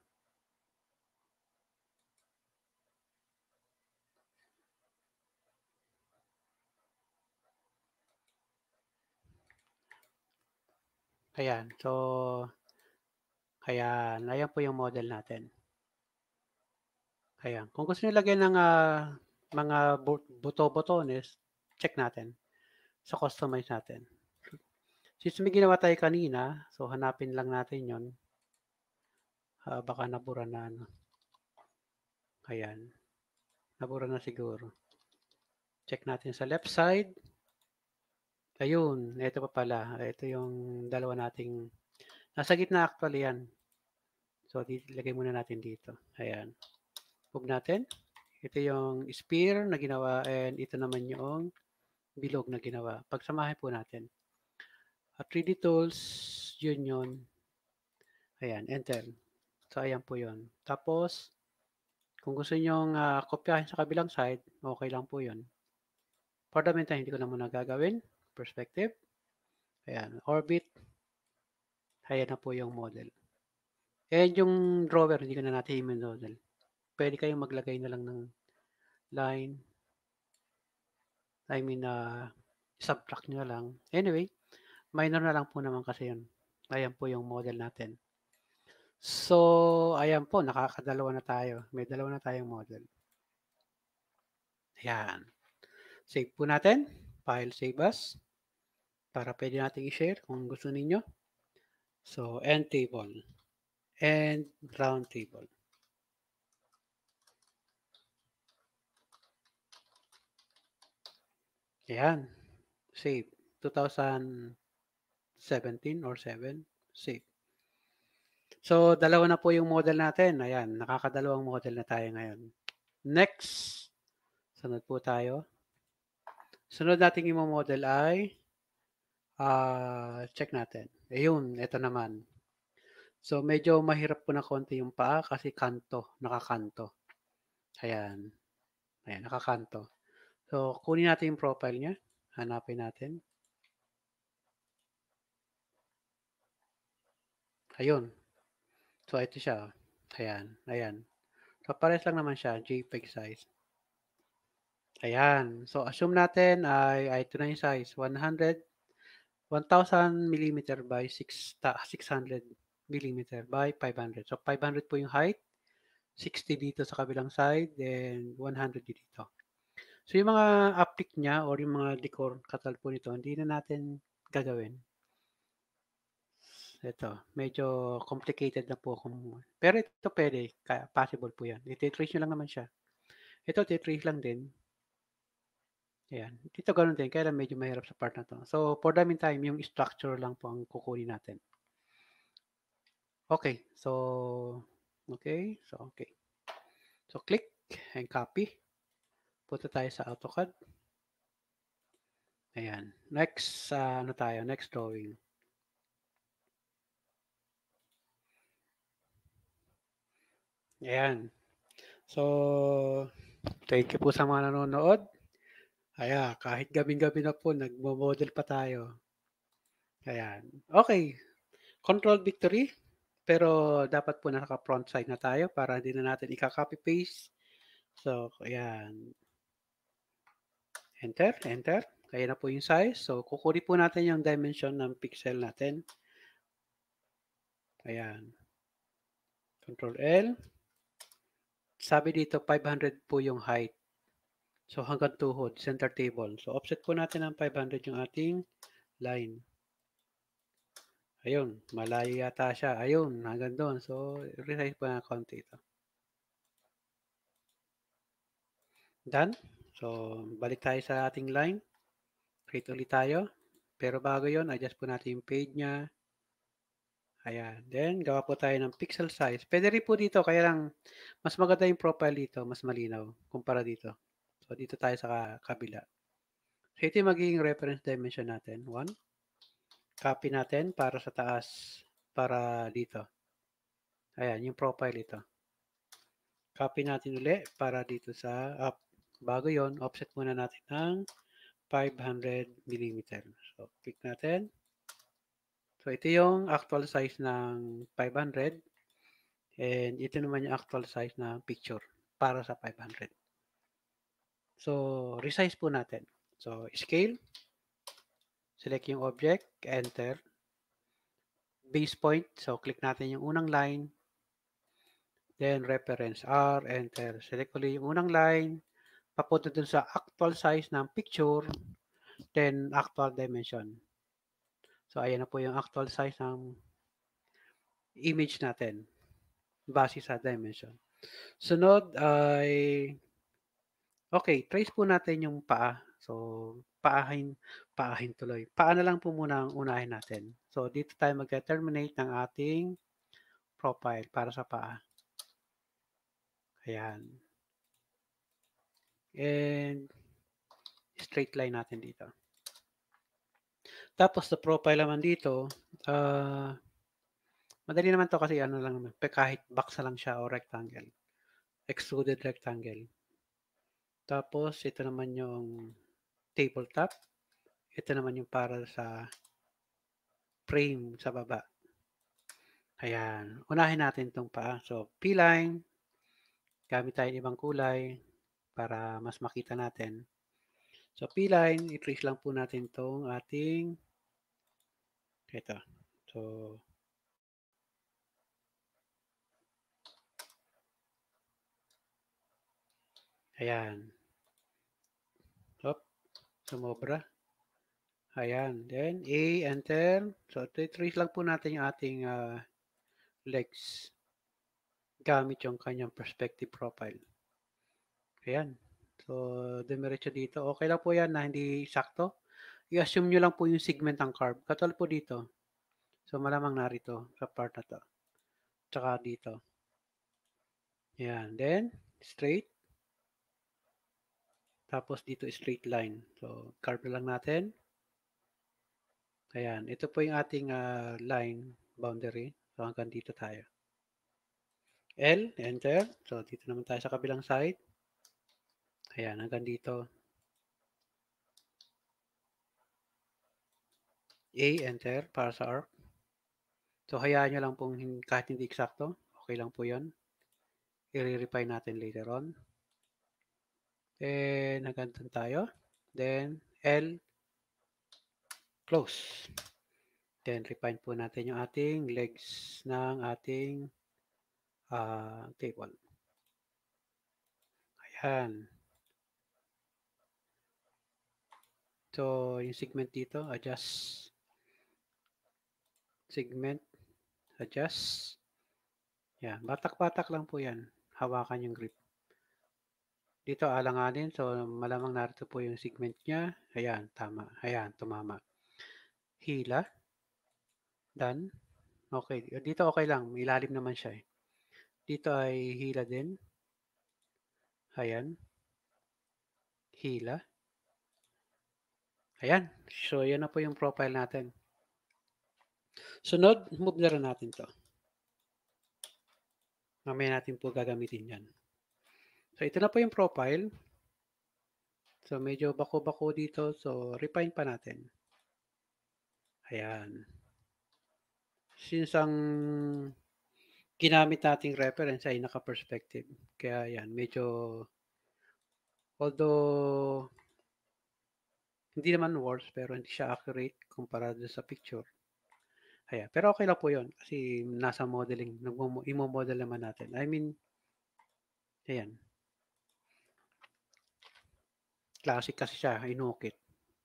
Ayan. So, ayan. Ayan po yung model natin. Ayan. Kung gusto nyo lagyan ng uh, mga buto-butones, check natin sa customize natin. Since may ginawa tayo kanina, so hanapin lang natin yon uh, ah, baka nabura na. Ano. Ayan. Nabura na siguro. Check natin sa left side. Ayun, ito pa pala. Ito yung dalawa nating nasa gitna actually yan. So, ilagay muna natin dito. Ayan. Move natin. Ito yung spear na ginawa and ito naman yung bilog na ginawa. Pagsamahin po natin. At 3D tools, yun yun. Ayan, enter. So, ayan po yun. Tapos, kung gusto nyong uh, kopyahin sa kabilang side, okay lang po yun. For the meantime, hindi ko na muna gagawin. Perspective. Ayan, orbit. Ayan na po yung model. And yung drawer, hindi ko na natin yung model pwede kayong maglagay na lang ng line. I mean, uh, subtract nyo na lang. Anyway, minor na lang po naman kasi yun. Ayan po yung model natin. So, ayan po, nakakadalawa na tayo. May dalawa na tayong model. Ayan. Save po natin. File save as. Para pwede natin i-share kung gusto ninyo. So, end table. And round table. Ayan. Save. 2017 or 7. Save. So, dalawa na po yung model natin. Ayan, nakakadalawang model na tayo ngayon. Next. Sunod po tayo. Sunod natin yung model ay uh, check natin. Ayun, ito naman. So, medyo mahirap po na konti yung paa kasi kanto, nakakanto. Ayan. Ayan, nakakanto. So, kunin natin yung profile niya. Hanapin natin. Ayun. So, ito siya. Oh. Ayan. Ayan. So, pares lang naman siya. JPEG size. Ayan. So, assume natin ay, ay ito na yung size. 100, 1,000 mm by 6, 600 mm by 500. So, 500 po yung height. 60 dito sa kabilang side. Then, 100 dito. So yung mga applique niya or yung mga decor katalpo nito, hindi na natin gagawin. Ito, medyo complicated na po kung pero ito pwede, possible po yan. Ititrace nyo lang naman siya. Ito, titrace lang din. Ayan. Dito ganoon din, kaya medyo mahirap sa part na to. So, for the meantime, yung structure lang po ang kukunin natin. Okay, so, okay, so okay. So, click and copy. Punta tayo sa AutoCAD. Ayan. Next, uh, ano tayo? Next drawing. Ayan. So, thank you po sa mga nanonood. Ayan, kahit gabing-gabi na po, nagmo-model pa tayo. Ayan. Okay. Control victory. Pero dapat po naka-front side na tayo para hindi na natin ika-copy-paste. So, ayan. Enter, enter. Kaya na po yung size. So, kukuri po natin yung dimension ng pixel natin. Ayan. Control L. Sabi dito, 500 po yung height. So, hanggang tuhod, center table. So, offset po natin ang 500 yung ating line. Ayun, malayo yata siya. Ayun, hanggang doon. So, resize po na konti ito. Done. So, balik tayo sa ating line. Create ulit tayo. Pero bago yon adjust po natin yung page niya. Ayan. Then, gawa po tayo ng pixel size. Pwede rin po dito, kaya lang mas maganda yung profile dito, mas malinaw kumpara dito. So, dito tayo sa kabila. So, ito yung magiging reference dimension natin. 1. Copy natin para sa taas, para dito. Ayan, yung profile ito. Copy natin uli para dito sa up. Bago yon offset muna natin ng 500 mm. So, click natin. So, ito yung actual size ng 500. And ito naman yung actual size ng picture para sa 500. So, resize po natin. So, scale. Select yung object. Enter. Base point. So, click natin yung unang line. Then, reference R. Enter. Select ulit yung unang line papunta dun sa actual size ng picture, then actual dimension. So, ayan na po yung actual size ng image natin base sa dimension. Sunod ay okay, trace po natin yung paa. So, paahin, paahin tuloy. Paa na lang po muna ang unahin natin. So, dito tayo mag-terminate ng ating profile para sa paa. Ayan and straight line natin dito. Tapos the profile naman dito, uh, madali naman to kasi ano lang naman, kahit box na lang siya o rectangle. Extruded rectangle. Tapos ito naman yung tabletop. Ito naman yung para sa frame sa baba. Ayan. Unahin natin itong paa. So, P-line. Gamit tayo ibang kulay para mas makita natin. So, p-line, i-trace lang po natin tong ating ito. So, ayan. Hop, sumobra. Ayan. Then, A, enter. So, i trace lang po natin yung ating uh, legs gamit yung kanyang perspective profile. Ayan. So, dumiretso dito. Okay lang po yan na hindi sakto. I-assume nyo lang po yung segment ng carb. Katulad po dito. So, malamang narito sa part na to. Tsaka dito. Ayan. Then, straight. Tapos dito straight line. So, carb lang natin. Ayan. Ito po yung ating uh, line boundary. So, hanggang dito tayo. L, enter. So, dito naman tayo sa kabilang side. Ayan, hanggang dito. A, enter, para sa arc. So, hayaan nyo lang pong kahit hindi eksakto. Okay lang po yon I-refine natin later on. Then, hanggang tayo. Then, L, close. Then, refine po natin yung ating legs ng ating uh, table. Ayan. So, yung segment dito, adjust. Segment, adjust. Yeah, batak-batak lang po yan. Hawakan yung grip. Dito alanganin, so malamang narito po yung segment niya. Ayan, tama. Ayan, tumama. Hila. Done. Okay, dito okay lang. Ilalim naman siya eh. Dito ay hila din. Ayan. Hila. Ayan. So, yan na po yung profile natin. So, Sunod, move na rin natin to. Mamaya natin po gagamitin yan. So, ito na po yung profile. So, medyo bako-bako dito. So, refine pa natin. Ayan. Since ang ginamit nating reference ay naka-perspective. Kaya yan, medyo although hindi naman worse, pero hindi siya accurate kumpara doon sa picture. Ayan. Pero okay lang po yun kasi nasa modeling, imo-model naman natin. I mean, ayan. Classic kasi siya, inukit.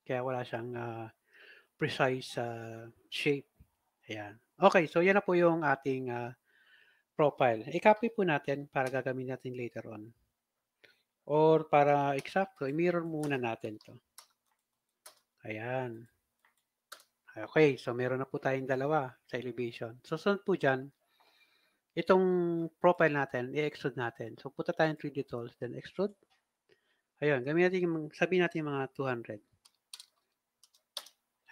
Kaya wala siyang uh, precise uh, shape. Ayan. Okay, so yan na po yung ating uh, profile. I-copy po natin para gagamitin natin later on. Or para exacto, i-mirror muna natin to. Ayan. Ah, okay, so meron na po tayong dalawa sa elevation. So, sunod po dyan, itong profile natin, i-extrude natin. So, punta tayong 3D tools, then extrude. Ayan, gamit natin, sabihin natin mga 200.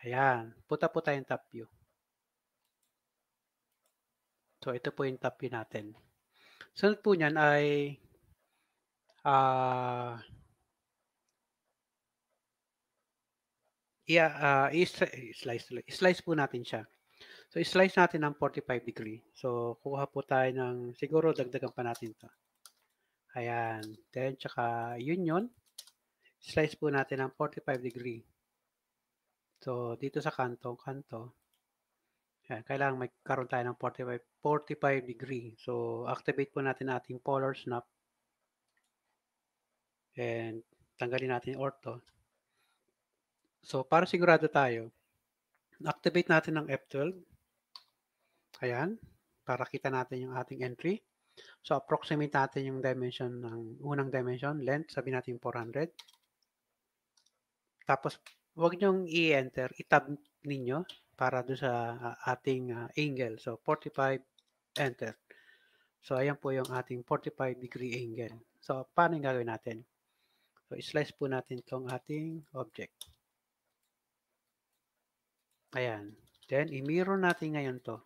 Ayan, puta po tayong top view. So, ito po yung top view natin. Sunod po niyan ay ah uh, yeah, uh, ah, i-slice, slice po natin siya. So, i-slice natin ng 45 degree. So, kuha po tayo ng, siguro dagdagan pa natin to. Ayan. Then, tsaka yun yun. Slice po natin ng 45 degree. So, dito sa kanto, kanto, Ayan, kailangan magkaroon tayo ng 45, 45 degree. So, activate po natin ating polar snap. And tanggalin natin yung ortho. So, para sigurado tayo, activate natin ang F12. Ayan, para kita natin yung ating entry. So, approximate natin yung dimension ng unang dimension, length, sabi natin 400. Tapos, huwag nyong i-enter, I-tab ninyo para do sa ah, ating uh, angle. So, 45, enter. So, ayan po yung ating 45 degree angle. So, paano yung gagawin natin? So, slice po natin tong ating object. Ayan. Then, i-mirror natin ngayon to.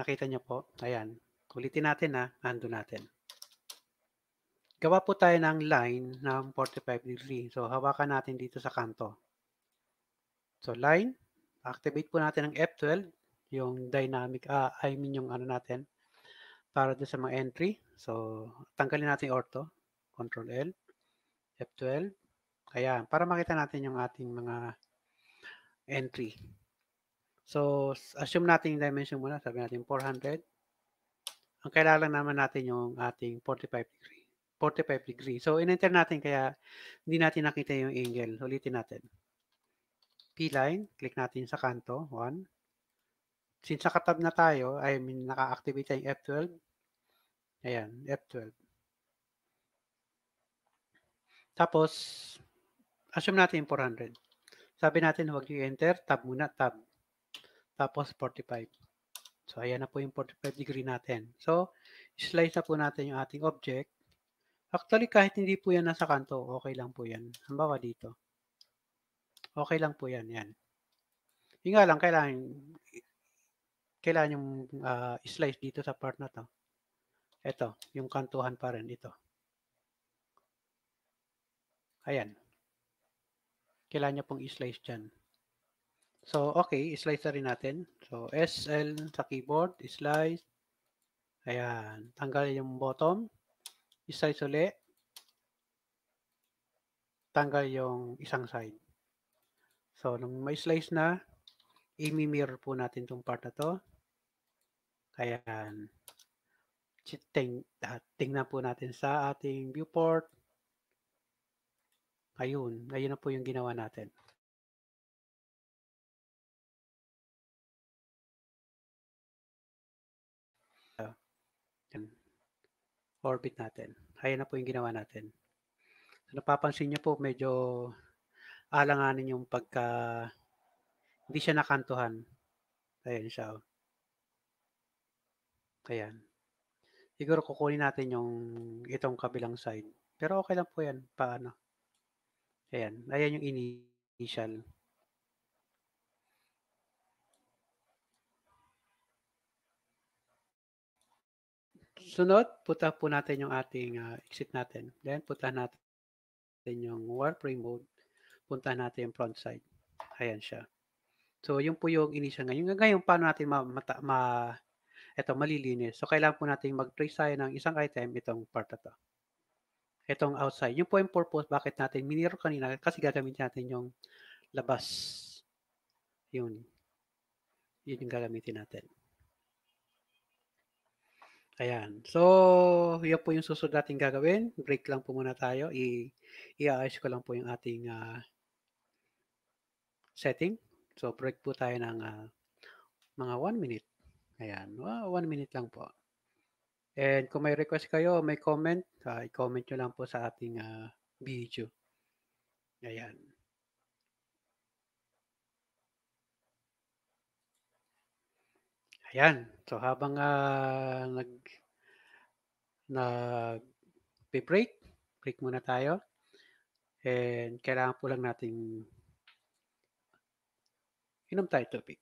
Nakita niyo po? Ayan. Ulitin natin ah. na. Ando natin. Gawa po tayo ng line ng 45 degree. So, hawakan natin dito sa kanto. So, line. Activate po natin ang F12. Yung dynamic, ah, I mean yung ano natin. Para doon sa mga entry. So, tanggalin natin yung ortho. Control L. F12. Ayan, para makita natin yung ating mga entry. So, assume natin yung dimension muna. Sabi natin 400. Ang kailangan naman natin yung ating 45 degree. 45 degree. So, in-enter natin kaya hindi natin nakita yung angle. Ulitin natin. P-line. Click natin sa kanto. 1. Since nakatab na tayo, I mean, naka-activate tayong F12. Ayan, F12. Tapos, assume natin yung 400. Sabi natin, huwag nyo enter, tab muna, tab. Tapos 45. So, ayan na po yung 45 degree natin. So, slice na po natin yung ating object. Actually, kahit hindi po yan nasa kanto, okay lang po yan. Hambawa dito. Okay lang po yan, yan. Yung nga lang, kailangan, kailangan yung uh, slice dito sa part na to. Ito, yung kantuhan pa rin, ito. Ayan, kailangan niya pong i-slice dyan. So, okay, i-slice na rin natin. So, SL sa keyboard, slice. Ayan, tanggalin yung bottom. I-slice uli. Tanggal yung isang side. So, nung may slice na, i-mirror po natin tong part na to. Ayan. Ting ah, tingnan po natin sa ating viewport. Ayun, ayun na po yung ginawa natin. Uh, orbit natin. Ayan na po yung ginawa natin. So, napapansin niyo po medyo alanganin yung pagka hindi siya nakantuhan. Ayun siya. Oh. Ayan. Siguro kukunin natin yung itong kabilang side. Pero okay lang po yan. Paano? Ayan. Ayan yung initial. Sunod, puta po natin yung ating uh, exit natin. Then, puta natin yung wireframe mode. Punta natin yung front side. Ayan siya. So, yung po yung initial ngayon. Ngayon, paano natin ma, ma, ma ito, malilinis. So, kailangan po natin mag-trace tayo ng isang item itong part na to itong outside. Yung poem purpose, bakit natin miniro kanina? Kasi gagamitin natin yung labas. Yun. Yun yung gagamitin natin. Ayan. So, yun po yung susunod natin gagawin. Break lang po muna tayo. I- I-ayos ko lang po yung ating uh, setting. So, break po tayo ng uh, mga 1 minute. Ayan. 1 wow, minute lang po. And kung may request kayo, may comment, uh, i-comment nyo lang po sa ating uh, video. Ayan. Ayan. So habang uh, nag nag break, break muna tayo. And kailangan po lang nating inom tayo topic.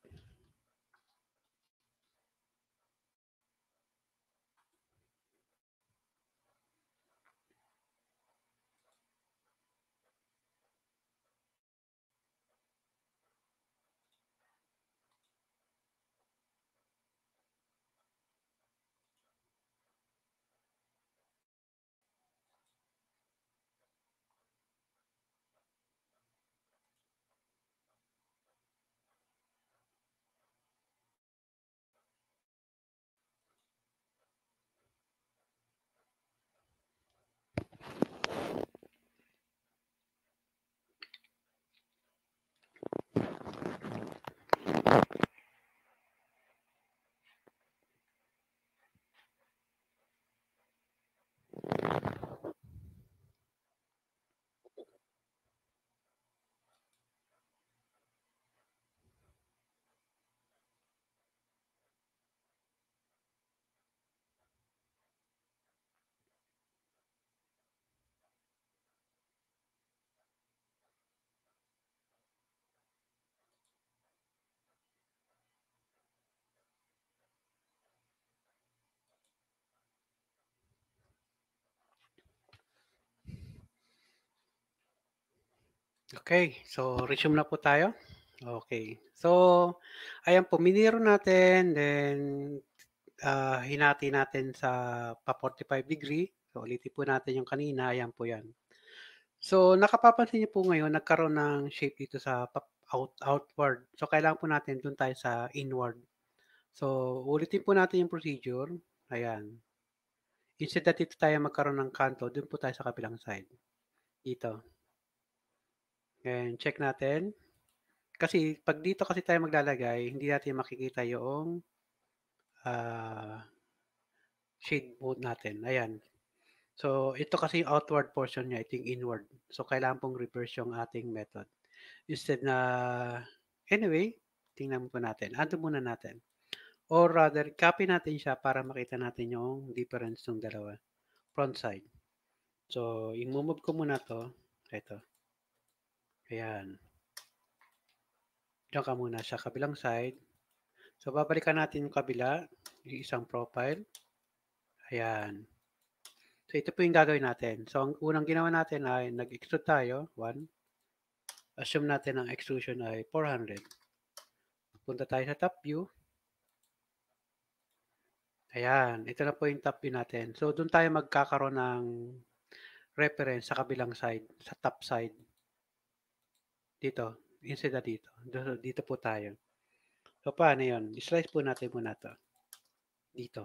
Okay, so resume na po tayo. Okay, so ayan po, miniro natin, then uh, hinati natin sa pa 45 degree. So ulitin po natin yung kanina, ayan po yan. So nakapapansin niyo po ngayon, nagkaroon ng shape dito sa out, outward. So kailangan po natin doon tayo sa inward. So ulitin po natin yung procedure. Ayan. Instead that dito tayo magkaroon ng kanto, doon po tayo sa kabilang side. Dito. Ngayon, check natin. Kasi pag dito kasi tayo maglalagay, hindi natin makikita yung uh, shade mode natin. Ayan. So, ito kasi yung outward portion niya, ito yung inward. So, kailangan pong reverse yung ating method. Instead na, anyway, tingnan po natin. Ando muna natin. Or rather, copy natin siya para makita natin yung difference ng dalawa. Front side. So, i-move ko muna to. Ito. Ayan. Diyan ka muna sa kabilang side. So, babalikan natin yung kabila, yung isang profile. Ayan. So, ito po yung gagawin natin. So, ang unang ginawa natin ay nag-extrude tayo, 1. Assume natin ang extrusion ay 400. Punta tayo sa top view. Ayan, ito na po yung top view natin. So, doon tayo magkakaroon ng reference sa kabilang side, sa top side. Dito, yun sila dito. Dito, dito po tayo. So, paano yun? I-slice po natin muna to. Dito.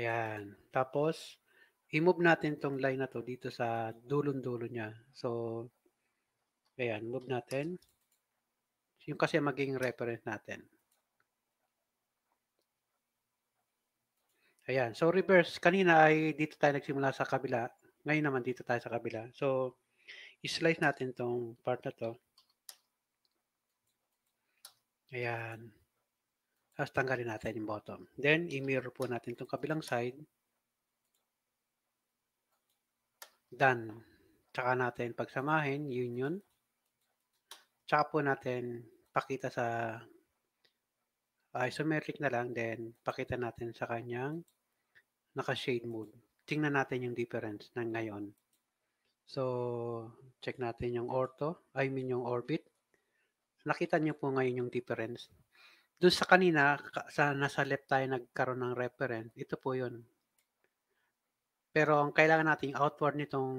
Ayan. Tapos, i-move natin tong line na to dito sa dulon-dulo niya. So, ayan. Move natin. Yung kasi maging reference natin. Ayan. So, reverse. Kanina ay dito tayo nagsimula sa kabila. Ngayon naman dito tayo sa kabila. So, i-slice natin tong part na to. Ayan. Tapos tanggalin natin yung bottom. Then, i-mirror po natin tong kabilang side. Done. Tsaka natin pagsamahin, union. yun. Tsaka po natin pakita sa isometric na lang. Then, pakita natin sa kanyang naka-shade mode tingnan natin yung difference ng ngayon. So, check natin yung ortho, I mean yung orbit. Nakita niyo po ngayon yung difference. Doon sa kanina, sa nasa left tayo nagkaroon ng reference, ito po yun. Pero ang kailangan natin outward nitong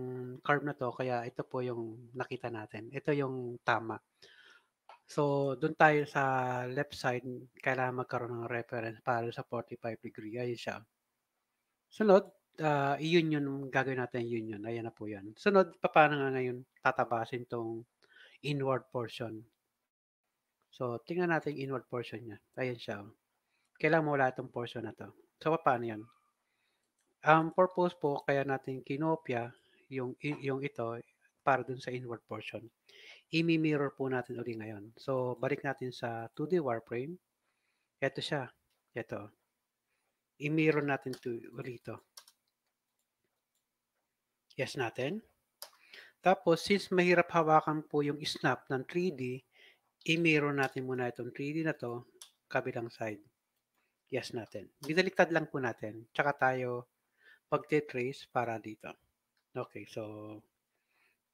curve na to, kaya ito po yung nakita natin. Ito yung tama. So, doon tayo sa left side, kailangan magkaroon ng reference para sa 45 degree. Ayun siya. Sunod, uh, yun yung gagawin natin yun yun. Ayan na po yan. Sunod, pa paano nga ngayon tatabasin tong inward portion. So, tingnan natin yung inward portion niya. Ayan siya. Oh. Kailangan mo wala itong portion na to. So, paano yan? Ang um, purpose po, kaya natin kinopya yung, yung ito para dun sa inward portion. I-mirror po natin uli ngayon. So, balik natin sa 2D wireframe. Ito siya. Ito. I-mirror natin to, ulit ito. Yes natin. Tapos, since mahirap hawakan po yung snap ng 3D, i-mirror natin muna itong 3D na to kabilang side. Yes natin. Binaliktad lang po natin. Tsaka tayo pagte-trace para dito. Okay, so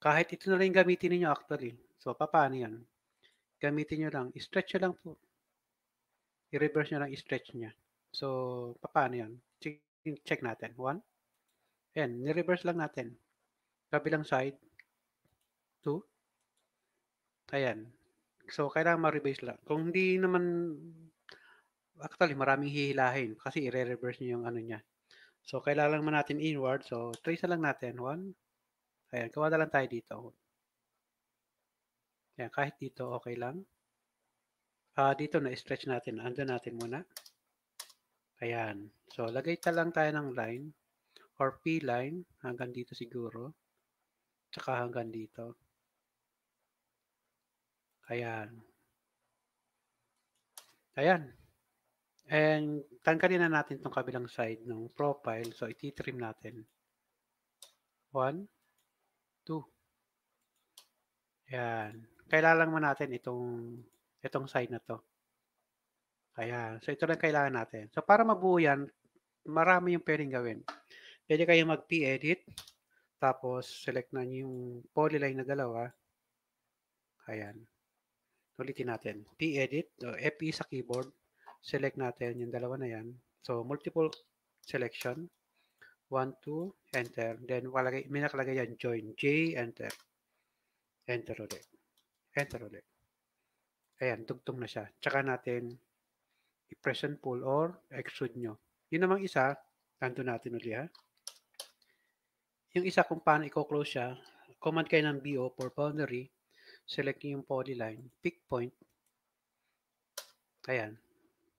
kahit ito na lang gamitin niyo actually. So, paano yan? Gamitin niyo lang. I-stretch nyo lang po. I-reverse nyo lang i-stretch niya. So, paano yan? Check, check natin. One, Ayan, ni-reverse lang natin. Kabilang side, 2. Ayan. So, kailangan ma-reverse lang. Kung hindi naman, actually, maraming hihilahin kasi i-reverse nyo yung ano niya. So, kailangan naman natin inward. So, trace lang natin. 1. Ayan, kawada lang tayo dito. Ayan, kahit dito, okay lang. Uh, dito na stretch natin. Ando natin muna. Ayan. So, lagay ta lang tayo ng line or P-line hanggang dito siguro. Tsaka hanggang dito. Ayan. Ayan. And tanggalin na natin tong kabilang side ng profile. So, ititrim natin. 1, 2. Ayan. Kailangan man natin itong, itong side na to. Ayan. So, ito lang kailangan natin. So, para mabuo yan, marami yung pwedeng gawin. Pwede kayo mag-p-edit. Tapos, select na niyo yung polyline na dalawa. Ayan. Ulitin natin. P-edit, o FE sa keyboard. Select natin yung dalawa na yan. So, multiple selection. 1, 2, enter. Then, walagay, may nakalagay yan, join. J, enter. Enter ulit. Enter ulit. Ayan, tugtong na siya. Tsaka natin, i present pull or extrude nyo. Yun namang isa, nandun natin ulit ha. Yung isa kung paano i-close siya, command kayo ng BO for boundary, select niyo yung polyline, pick point, ayan,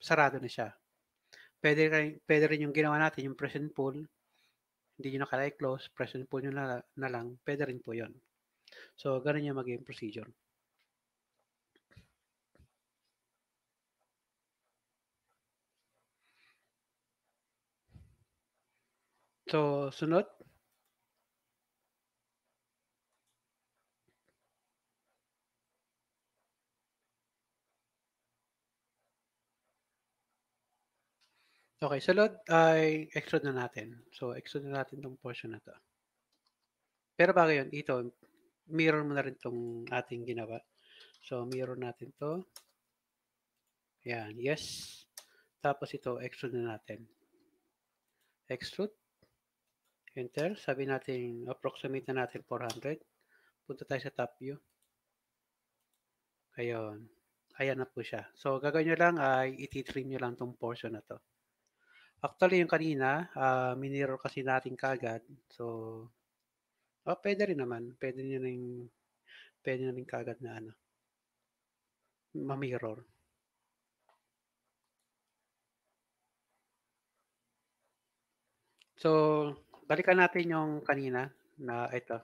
sarado na siya. Pwede, rin, pwede rin yung ginawa natin, yung present pool, hindi nyo na kala i-close, present pool nyo na, na lang, pwede rin po yon. So, ganun yung maging procedure. So, sunod, Okay, sa load ay extrude na natin. So, extrude na natin itong portion na to. Pero bago yun, ito, mirror mo na rin itong ating ginawa. So, mirror natin to. Ayan, yes. Tapos ito, extrude na natin. Extrude. Enter. Sabi natin, approximate na natin 400. Punta tayo sa top view. Ayun. Ayan na po siya. So, gagawin nyo lang ay iti-trim nyo lang itong portion na to. Actually, yung kanina, uh, ah, minirror kasi natin kagad. So, oh, pwede rin naman. Pwede na rin, pwede na rin kagad na ano, mamirror. So, balikan natin yung kanina na ito.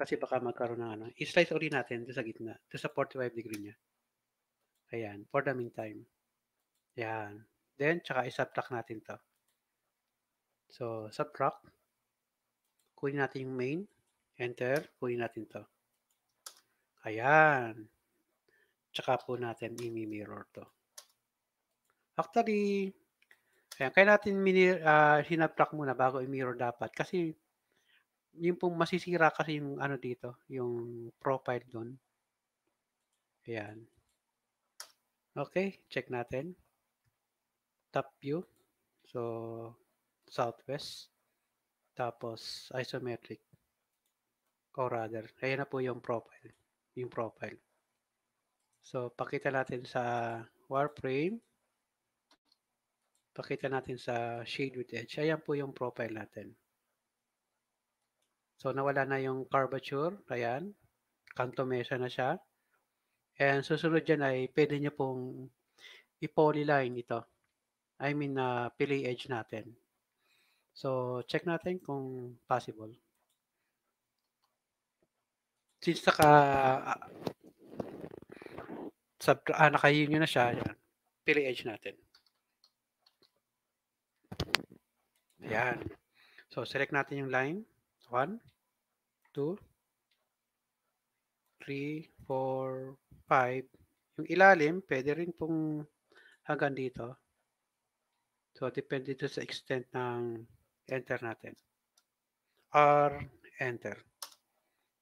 Kasi baka magkaroon ng ano. I-slice ulit natin doon sa gitna. Doon sa 45 degree niya. Ayan, for the meantime. Ayan. Then, tsaka i-subtract natin to. So, subtract. Kunin natin yung main. Enter. Kunin natin to. Ayan. Tsaka po natin i-mirror to. Actually, ayan, kaya natin minir, uh, ah, sinabtract muna bago i-mirror dapat. Kasi, yung pong masisira kasi yung ano dito, yung profile doon. Ayan. Okay, check natin top view. So, southwest. Tapos, isometric. O rather, ayan na po yung profile. Yung profile. So, pakita natin sa wireframe. Pakita natin sa shade with edge. Ayan po yung profile natin. So, nawala na yung curvature. Ayan. Kanto mesa na siya. And susunod dyan ay pwede nyo pong i-polyline ito. I mean na uh, pili edge natin. So, check natin kung possible. Since naka uh, sub, ah, naka-union na siya, yan. pili edge natin. Ayan. So, select natin yung line. 1, 2, 3, 4, 5. Yung ilalim, pwede rin pong hanggang dito. So, depende ito sa extent ng enter natin. R, enter.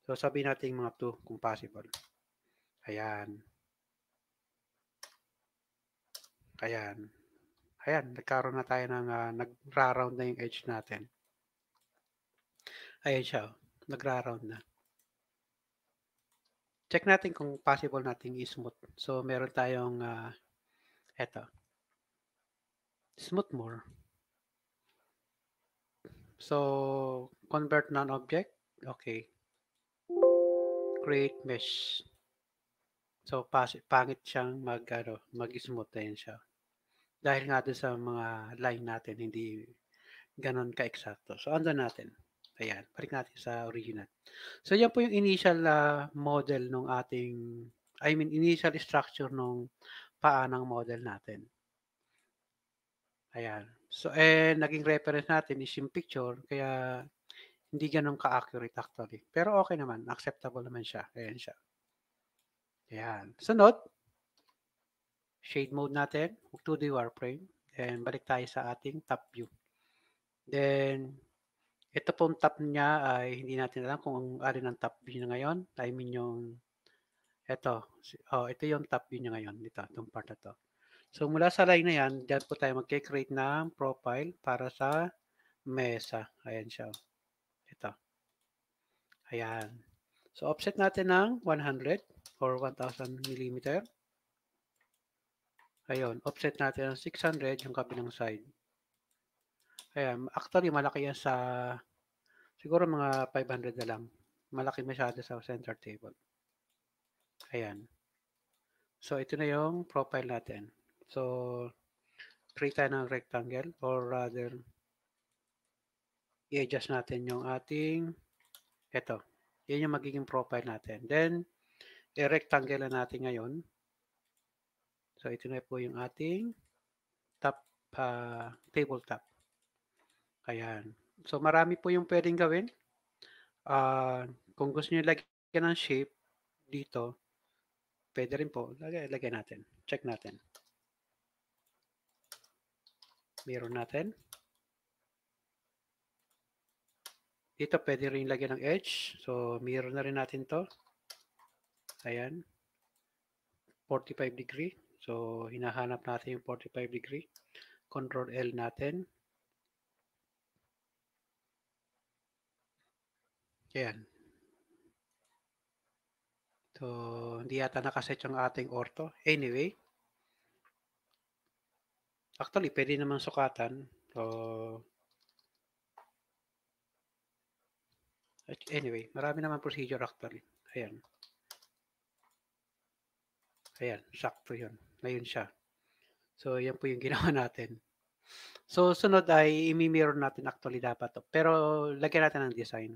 So, sabi natin mga 2 kung possible. Ayan. Ayan. Ayan, nagkaroon na tayo ng uh, nagra-round na yung edge natin. Ayan siya, oh. nagra-round na. Check natin kung possible nating i-smooth. So, meron tayong uh, eto smooth more. So convert non-object. Okay. Create mesh. So pas- pangit siyang mag ano, mag-smooth din siya. Dahil nga doon sa mga line natin hindi ganon ka-eksakto. So andun natin. Ayan, balik natin sa original. So yan po yung initial uh, model ng ating I mean initial structure ng paa ng model natin. Ayan. So, eh, naging reference natin is yung picture, kaya hindi ganun ka-accurate actually. Pero okay naman, acceptable naman siya. Ayan siya. Ayan. Sunod, shade mode natin, hook to the wireframe. Then, balik tayo sa ating top view. Then, ito pong top niya ay hindi natin alam kung ang alin ang top view na ngayon. I mean yung, ito. Oh, ito yung top view niya ngayon. Dito, itong part na to. So mula sa line na yan, dyan po tayo mag-create ng profile para sa mesa. Ayan siya. Oh. Ito. Ayan. So offset natin ng 100 or 1,000 mm. Ayun. Offset natin ng 600 yung kabilang side. Ayan. Actually, malaki yan sa siguro mga 500 na lang. Malaki masyado sa center table. Ayan. So, ito na yung profile natin. So, create tayo ng rectangle or rather, i-adjust natin yung ating, ito, yan yung magiging profile natin. Then, i-rectangle na natin ngayon. So, ito na po yung ating top, uh, ah, tabletop. Ayan. So, marami po yung pwedeng gawin. Uh, kung gusto nyo lagyan ng shape dito, pwede rin po. Lagay, lagyan natin. Check natin. Meron natin. Dito pwede rin lagyan ng edge. So, mirror na rin natin to. Ayan. 45 degree. So, hinahanap natin yung 45 degree. Control L natin. Ayan. So, hindi yata nakaset yung ating ortho. Anyway, Actually, pwede naman sukatan. So, anyway, marami naman procedure actually. Ayan. Ayan, sakto yun. Ngayon siya. So, yan po yung ginawa natin. So, sunod ay imi-mirror natin actually dapat to. Pero, lagyan natin ng design.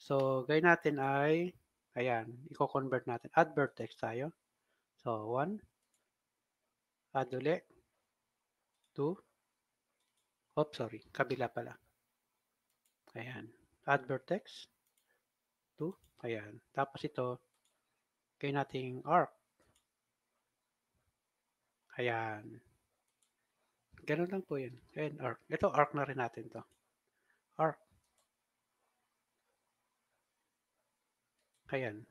So, gawin natin ay, ayan, i-convert natin. Add vertex tayo. So, 1. Add ulit to, oops, sorry, kabila pala. Ayan. Add vertex to, ayan. Tapos ito, kaya nating arc. Ayan. Ganun lang po yan. Ayan, arc. Ito, arc na rin natin to. Arc. Ayan.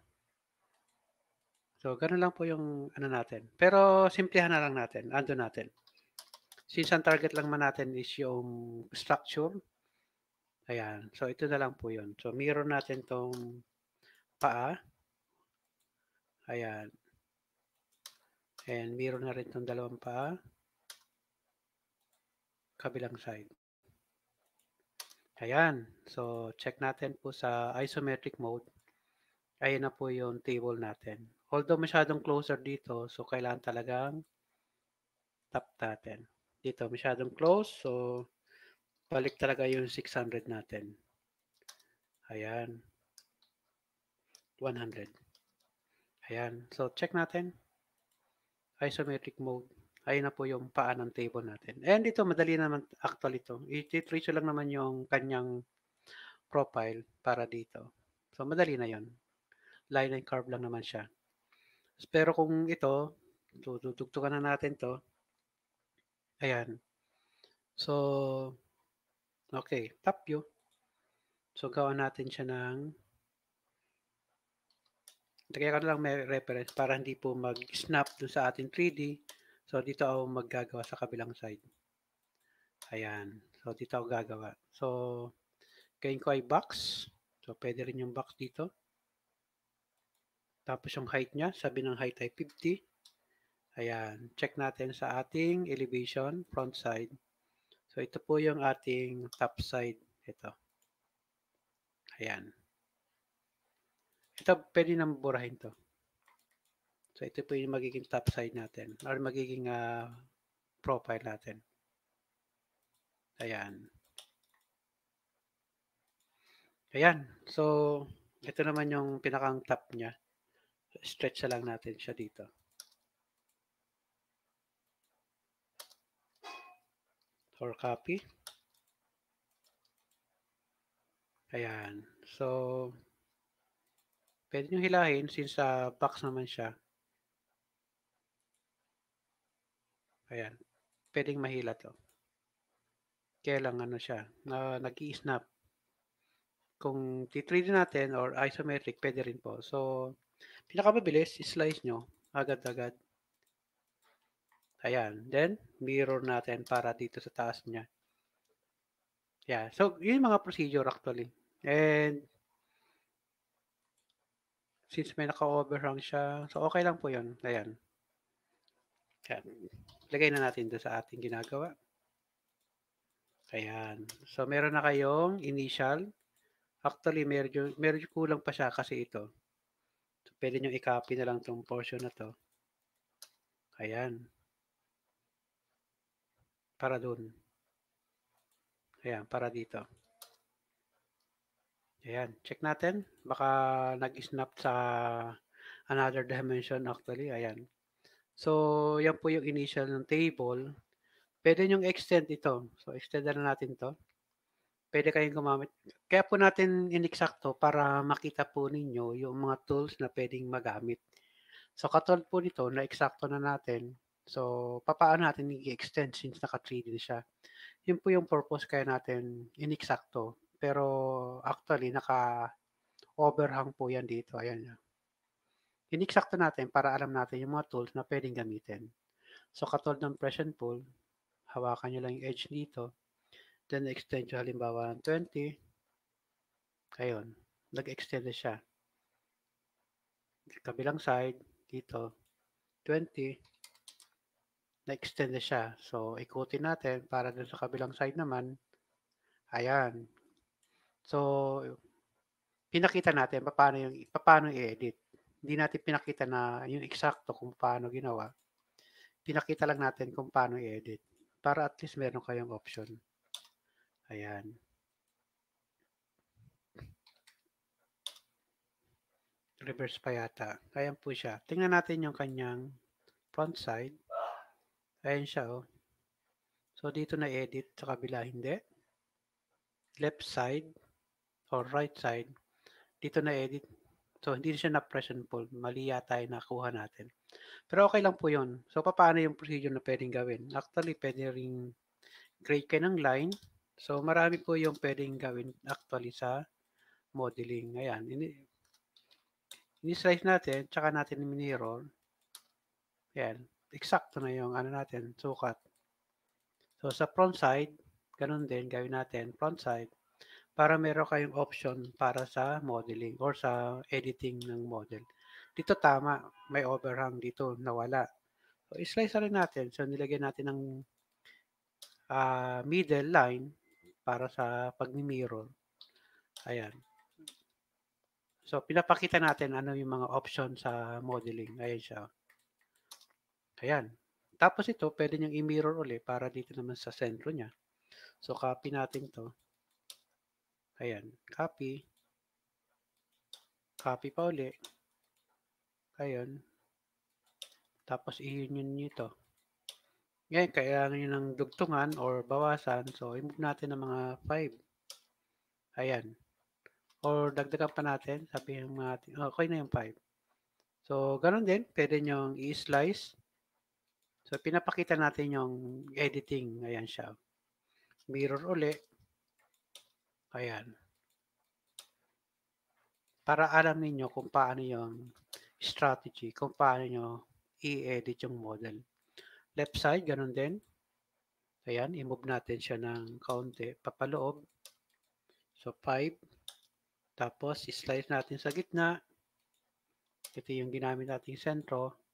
So, ganun lang po yung ano natin. Pero, simplihan na lang natin. Ando natin. Since ang target lang man natin is yung structure, ayan. So, ito na lang po yun. So, mirror natin tong paa. Ayan. And mirror na rin tong dalawang paa. Kabilang side. Ayan. So, check natin po sa isometric mode. Ayan na po yung table natin. Although masyadong closer dito, so kailangan talagang tap natin dito masyadong close. So, balik talaga yung 600 natin. Ayan. 100. Ayan. So, check natin. Isometric mode. Ayan na po yung paa ng table natin. And ito, madali naman actually ito. I-trace lang naman yung kanyang profile para dito. So, madali na yon Line and curve lang naman siya. Pero kung ito, tutugtugan na natin to Ayan. So, okay, top view. So, gawa natin siya ng kaya ka lang may reference para hindi po mag-snap dun sa ating 3D. So, dito ako maggagawa sa kabilang side. Ayan. So, dito ako gagawa. So, gain ko ay box. So, pwede rin yung box dito. Tapos, yung height niya, sabi ng height ay 50. Ayan, check natin sa ating elevation front side. So ito po yung ating top side. Ito. Ayan. Ito pwede nang burahin to. So ito po yung magiging top side natin or magiging uh, profile natin. Ayan. Ayan. So ito naman yung pinakang top niya. Stretch na lang natin siya dito. or copy. Ayan. So, pwede nyo hilahin since sa uh, box naman siya. Ayan. Pwedeng mahila to. Kaya lang ano siya, na uh, nag-i-snap. Kung t-3D natin or isometric, pwede rin po. So, pinakamabilis, slice nyo agad-agad. Ayan. Then, mirror natin para dito sa taas niya. Yeah. So, yun mga procedure actually. And, since may naka-overhang siya, so okay lang po yun. Ayan. Ayan. Lagay na natin doon sa ating ginagawa. Ayan. So, meron na kayong initial. Actually, medyo, medyo kulang pa siya kasi ito. So, pwede nyo i-copy na lang tong portion na to. Ayan para doon. Ayan, para dito. Ayan, check natin. Baka nag-snap sa another dimension actually. Ayan. So, yan po yung initial ng table. Pwede nyong extend ito. So, extend na natin to. Pwede kayong gumamit. Kaya po natin inexacto para makita po ninyo yung mga tools na pwedeng magamit. So, katulad po nito, na-exacto na natin. So, papaano natin i-extend since naka-3D siya? Yun po yung purpose kaya natin inisakto. Pero actually, naka-overhang po yan dito. Ayan na. Inisakto natin para alam natin yung mga tools na pwedeng gamitin. So, katulad ng pressure pull, hawakan nyo lang yung edge dito. Then, extend nyo halimbawa ng 20. Ayun. Nag-extend siya. Kabilang side, dito, 20 na-extend na siya. So, ikutin natin para dun sa kabilang side naman. Ayan. So, pinakita natin paano yung paano i-edit. Hindi natin pinakita na yung eksakto kung paano ginawa. Pinakita lang natin kung paano i-edit para at least meron kayong option. Ayan. Reverse pa yata. Ayan po siya. Tingnan natin yung kanyang front side. Ayan siya, oh. So, dito na edit, sa kabila hindi. Left side or right side, dito na edit. So, hindi siya na-press and pull. Mali yata yung nakuha natin. Pero okay lang po yun. So, paano yung procedure na pwedeng gawin? Actually, pwede rin create kayo ng line. So, marami po yung pwedeng gawin actually sa modeling. Ayan. Ini-slice natin, tsaka natin minirror. Ayan eksakto na yung ano natin, sukat. So, sa front side, ganun din, gawin natin, front side, para meron kayong option para sa modeling or sa editing ng model. Dito tama, may overhang dito, nawala. So, slice rin natin. So, nilagyan natin ng uh, middle line para sa pagmi-mirror. Ayan. So, pinapakita natin ano yung mga option sa modeling. Ayan siya. Ayan. Tapos ito, pwede niyang i-mirror ulit para dito naman sa sentro niya. So, copy natin to. Ayan. Copy. Copy pa ulit. Ayan. Tapos, i-union niyo ito. Ngayon, kailangan nyo ng dugtungan or bawasan. So, i-move natin ng mga 5. Ayan. Or dagdagan pa natin. Sabihin natin, okay na yung 5. So, ganun din. Pwede nyo i-slice. So, pinapakita natin yung editing. Ayan siya. Mirror uli. Ayan. Para alam ninyo kung paano yung strategy, kung paano nyo i-edit yung model. Left side, ganun din. Ayan, i-move natin siya ng kaunti. Papaloob. So, 5. Tapos, slice natin sa gitna. Ito yung ginamit nating sentro.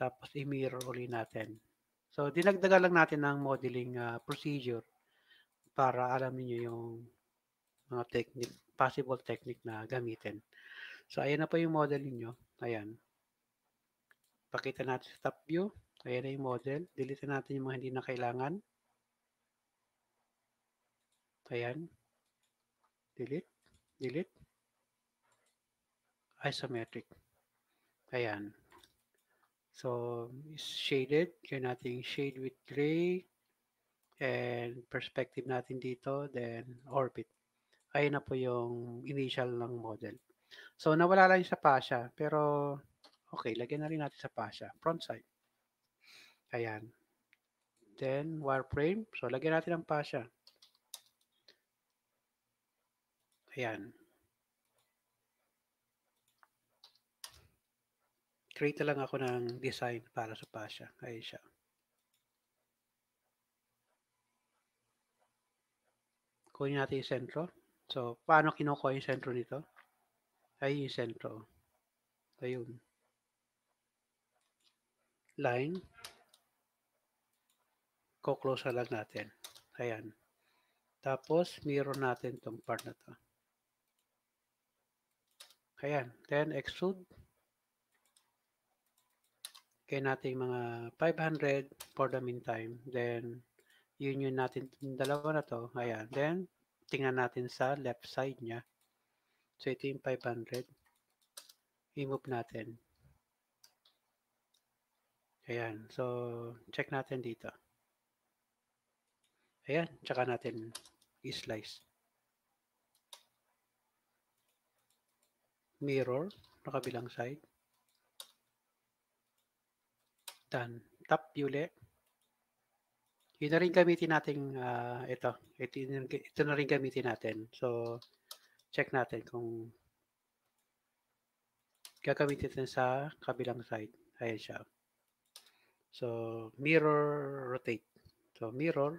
Tapos i-mirror uli natin. So, dinagdagan lang natin ng modeling uh, procedure para alam niyo yung mga technique, possible technique na gamitin. So, ayan na po yung modeling nyo. Ayan. Pakita natin sa top view. Ayan na yung model. Delete natin yung mga hindi na kailangan. Ayan. Delete. Delete. Isometric. Ayan. So shaded, yun nating shade with gray and perspective natin dito, then orbit. Ayun na po yung initial ng model. So nawala lang sa pasha, pero okay, lagyan na rin natin sa pasha, front side. Ayan. Then wireframe, so lagyan natin ng pasha. Ayan. nag-create lang ako ng design para sa Pasha. Ayun siya. Kunin natin yung sentro. So, paano kinukuha yung sentro nito? Ayun yung sentro. Ayun. Line. Co-close lang natin. Ayan. Tapos, mirror natin tong part na to. Ayan. Then, extrude kaya nating mga 500 for the meantime. Then, yun yun natin, yung dalawa na to. Ayan. Then, tingnan natin sa left side niya. So, ito yung 500. I-move natin. Ayan. So, check natin dito. Ayan. Tsaka natin i-slice. Mirror, nakabilang side. Done. Tap Yule. Yun na rin gamitin natin uh, ah, ito. ito. Ito na rin gamitin natin. So, check natin kung gagamitin natin sa kabilang side. Ayan siya. So, mirror rotate. So, mirror.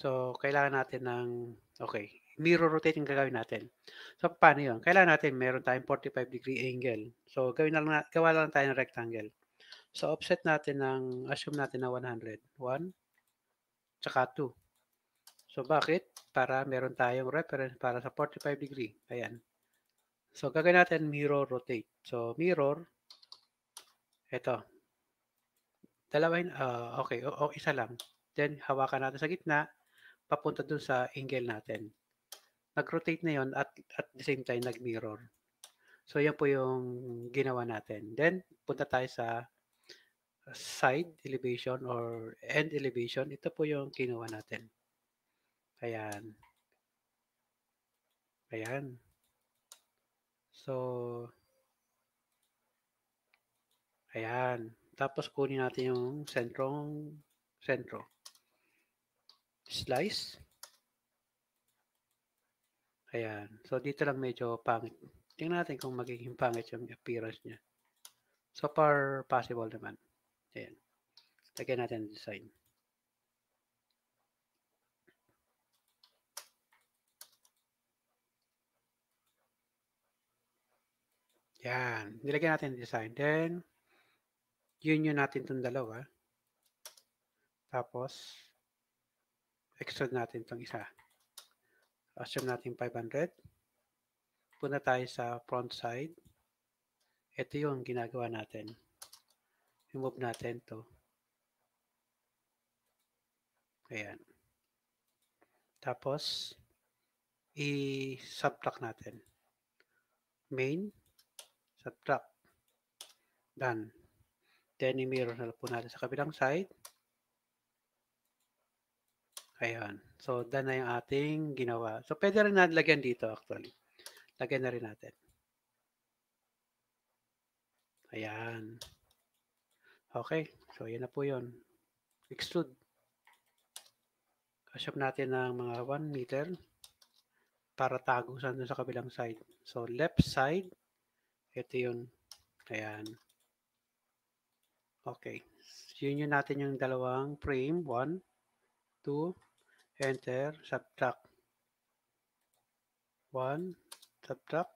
So, kailangan natin ng, okay, mirror rotating gagawin natin. So, paano yun? Kailangan natin meron tayong 45 degree angle. So, gawin na lang, gawa lang tayo ng rectangle. So, offset natin ng, assume natin na 100. 1, tsaka 2. So, bakit? Para meron tayong reference para sa 45 degree. Ayan. So, gagawin natin mirror rotate. So, mirror, ito. Dalawa, uh, ah, okay, o, o, isa lang. Then, hawakan natin sa gitna, papunta dun sa angle natin nag-rotate na yon at at the same time nag-mirror. So yan po yung ginawa natin. Then punta tayo sa side elevation or end elevation. Ito po yung kinuha natin. Ayan. Ayan. So, ayan. Tapos kunin natin yung sentrong sentro. Slice. Ayan. So, dito lang medyo pangit. Tingnan natin kung magiging pangit yung appearance niya. So far, possible naman. Ayan. Lagyan natin ang design. Yan. Nilagyan natin ang design. Then, union natin itong dalawa. Tapos, extrude natin itong isa assume natin 500. Puna tayo sa front side. Ito yung ginagawa natin. Remove natin to. Ayan. Tapos, i-subtract natin. Main, subtract. Done. Then, i-mirror na po natin sa kabilang side. Ayan. So, done na yung ating ginawa. So, pwede rin natin lagyan dito actually. Lagyan na rin natin. Ayan. Okay. So, yan na po yun. Extrude. Kashop natin ng mga 1 meter para tago sa sa kabilang side. So, left side. Ito yun. Ayan. Okay. Union natin yung dalawang frame. 1, 2, enter subtract 1 subtract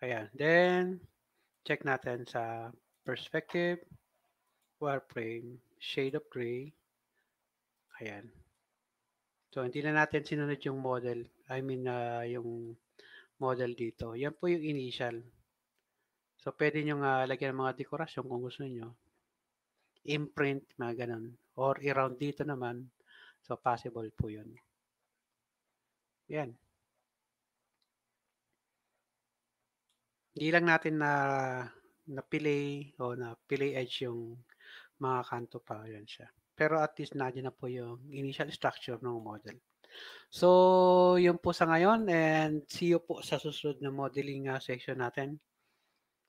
ayan then check natin sa perspective wireframe shade of gray ayan so hindi na natin sinunod yung model I mean uh, yung model dito yan po yung initial so pwede nyo nga uh, lagyan ng mga dekorasyon kung gusto niyo imprint mga ganun or around dito naman So, possible po yun. Yan. Hindi lang natin na napili o na pili edge yung mga kanto pa. Yan siya. Pero at least nandiyan na po yung initial structure ng model. So, yun po sa ngayon and see you po sa susunod na modeling uh, section natin.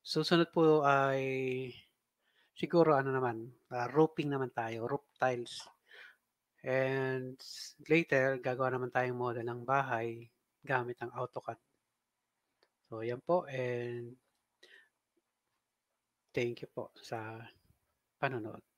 Susunod po ay siguro ano naman, uh, roping naman tayo, roof tiles. And later, gagawa naman tayong model ng bahay gamit ang AutoCAD. So, yan po. And thank you po sa panonood.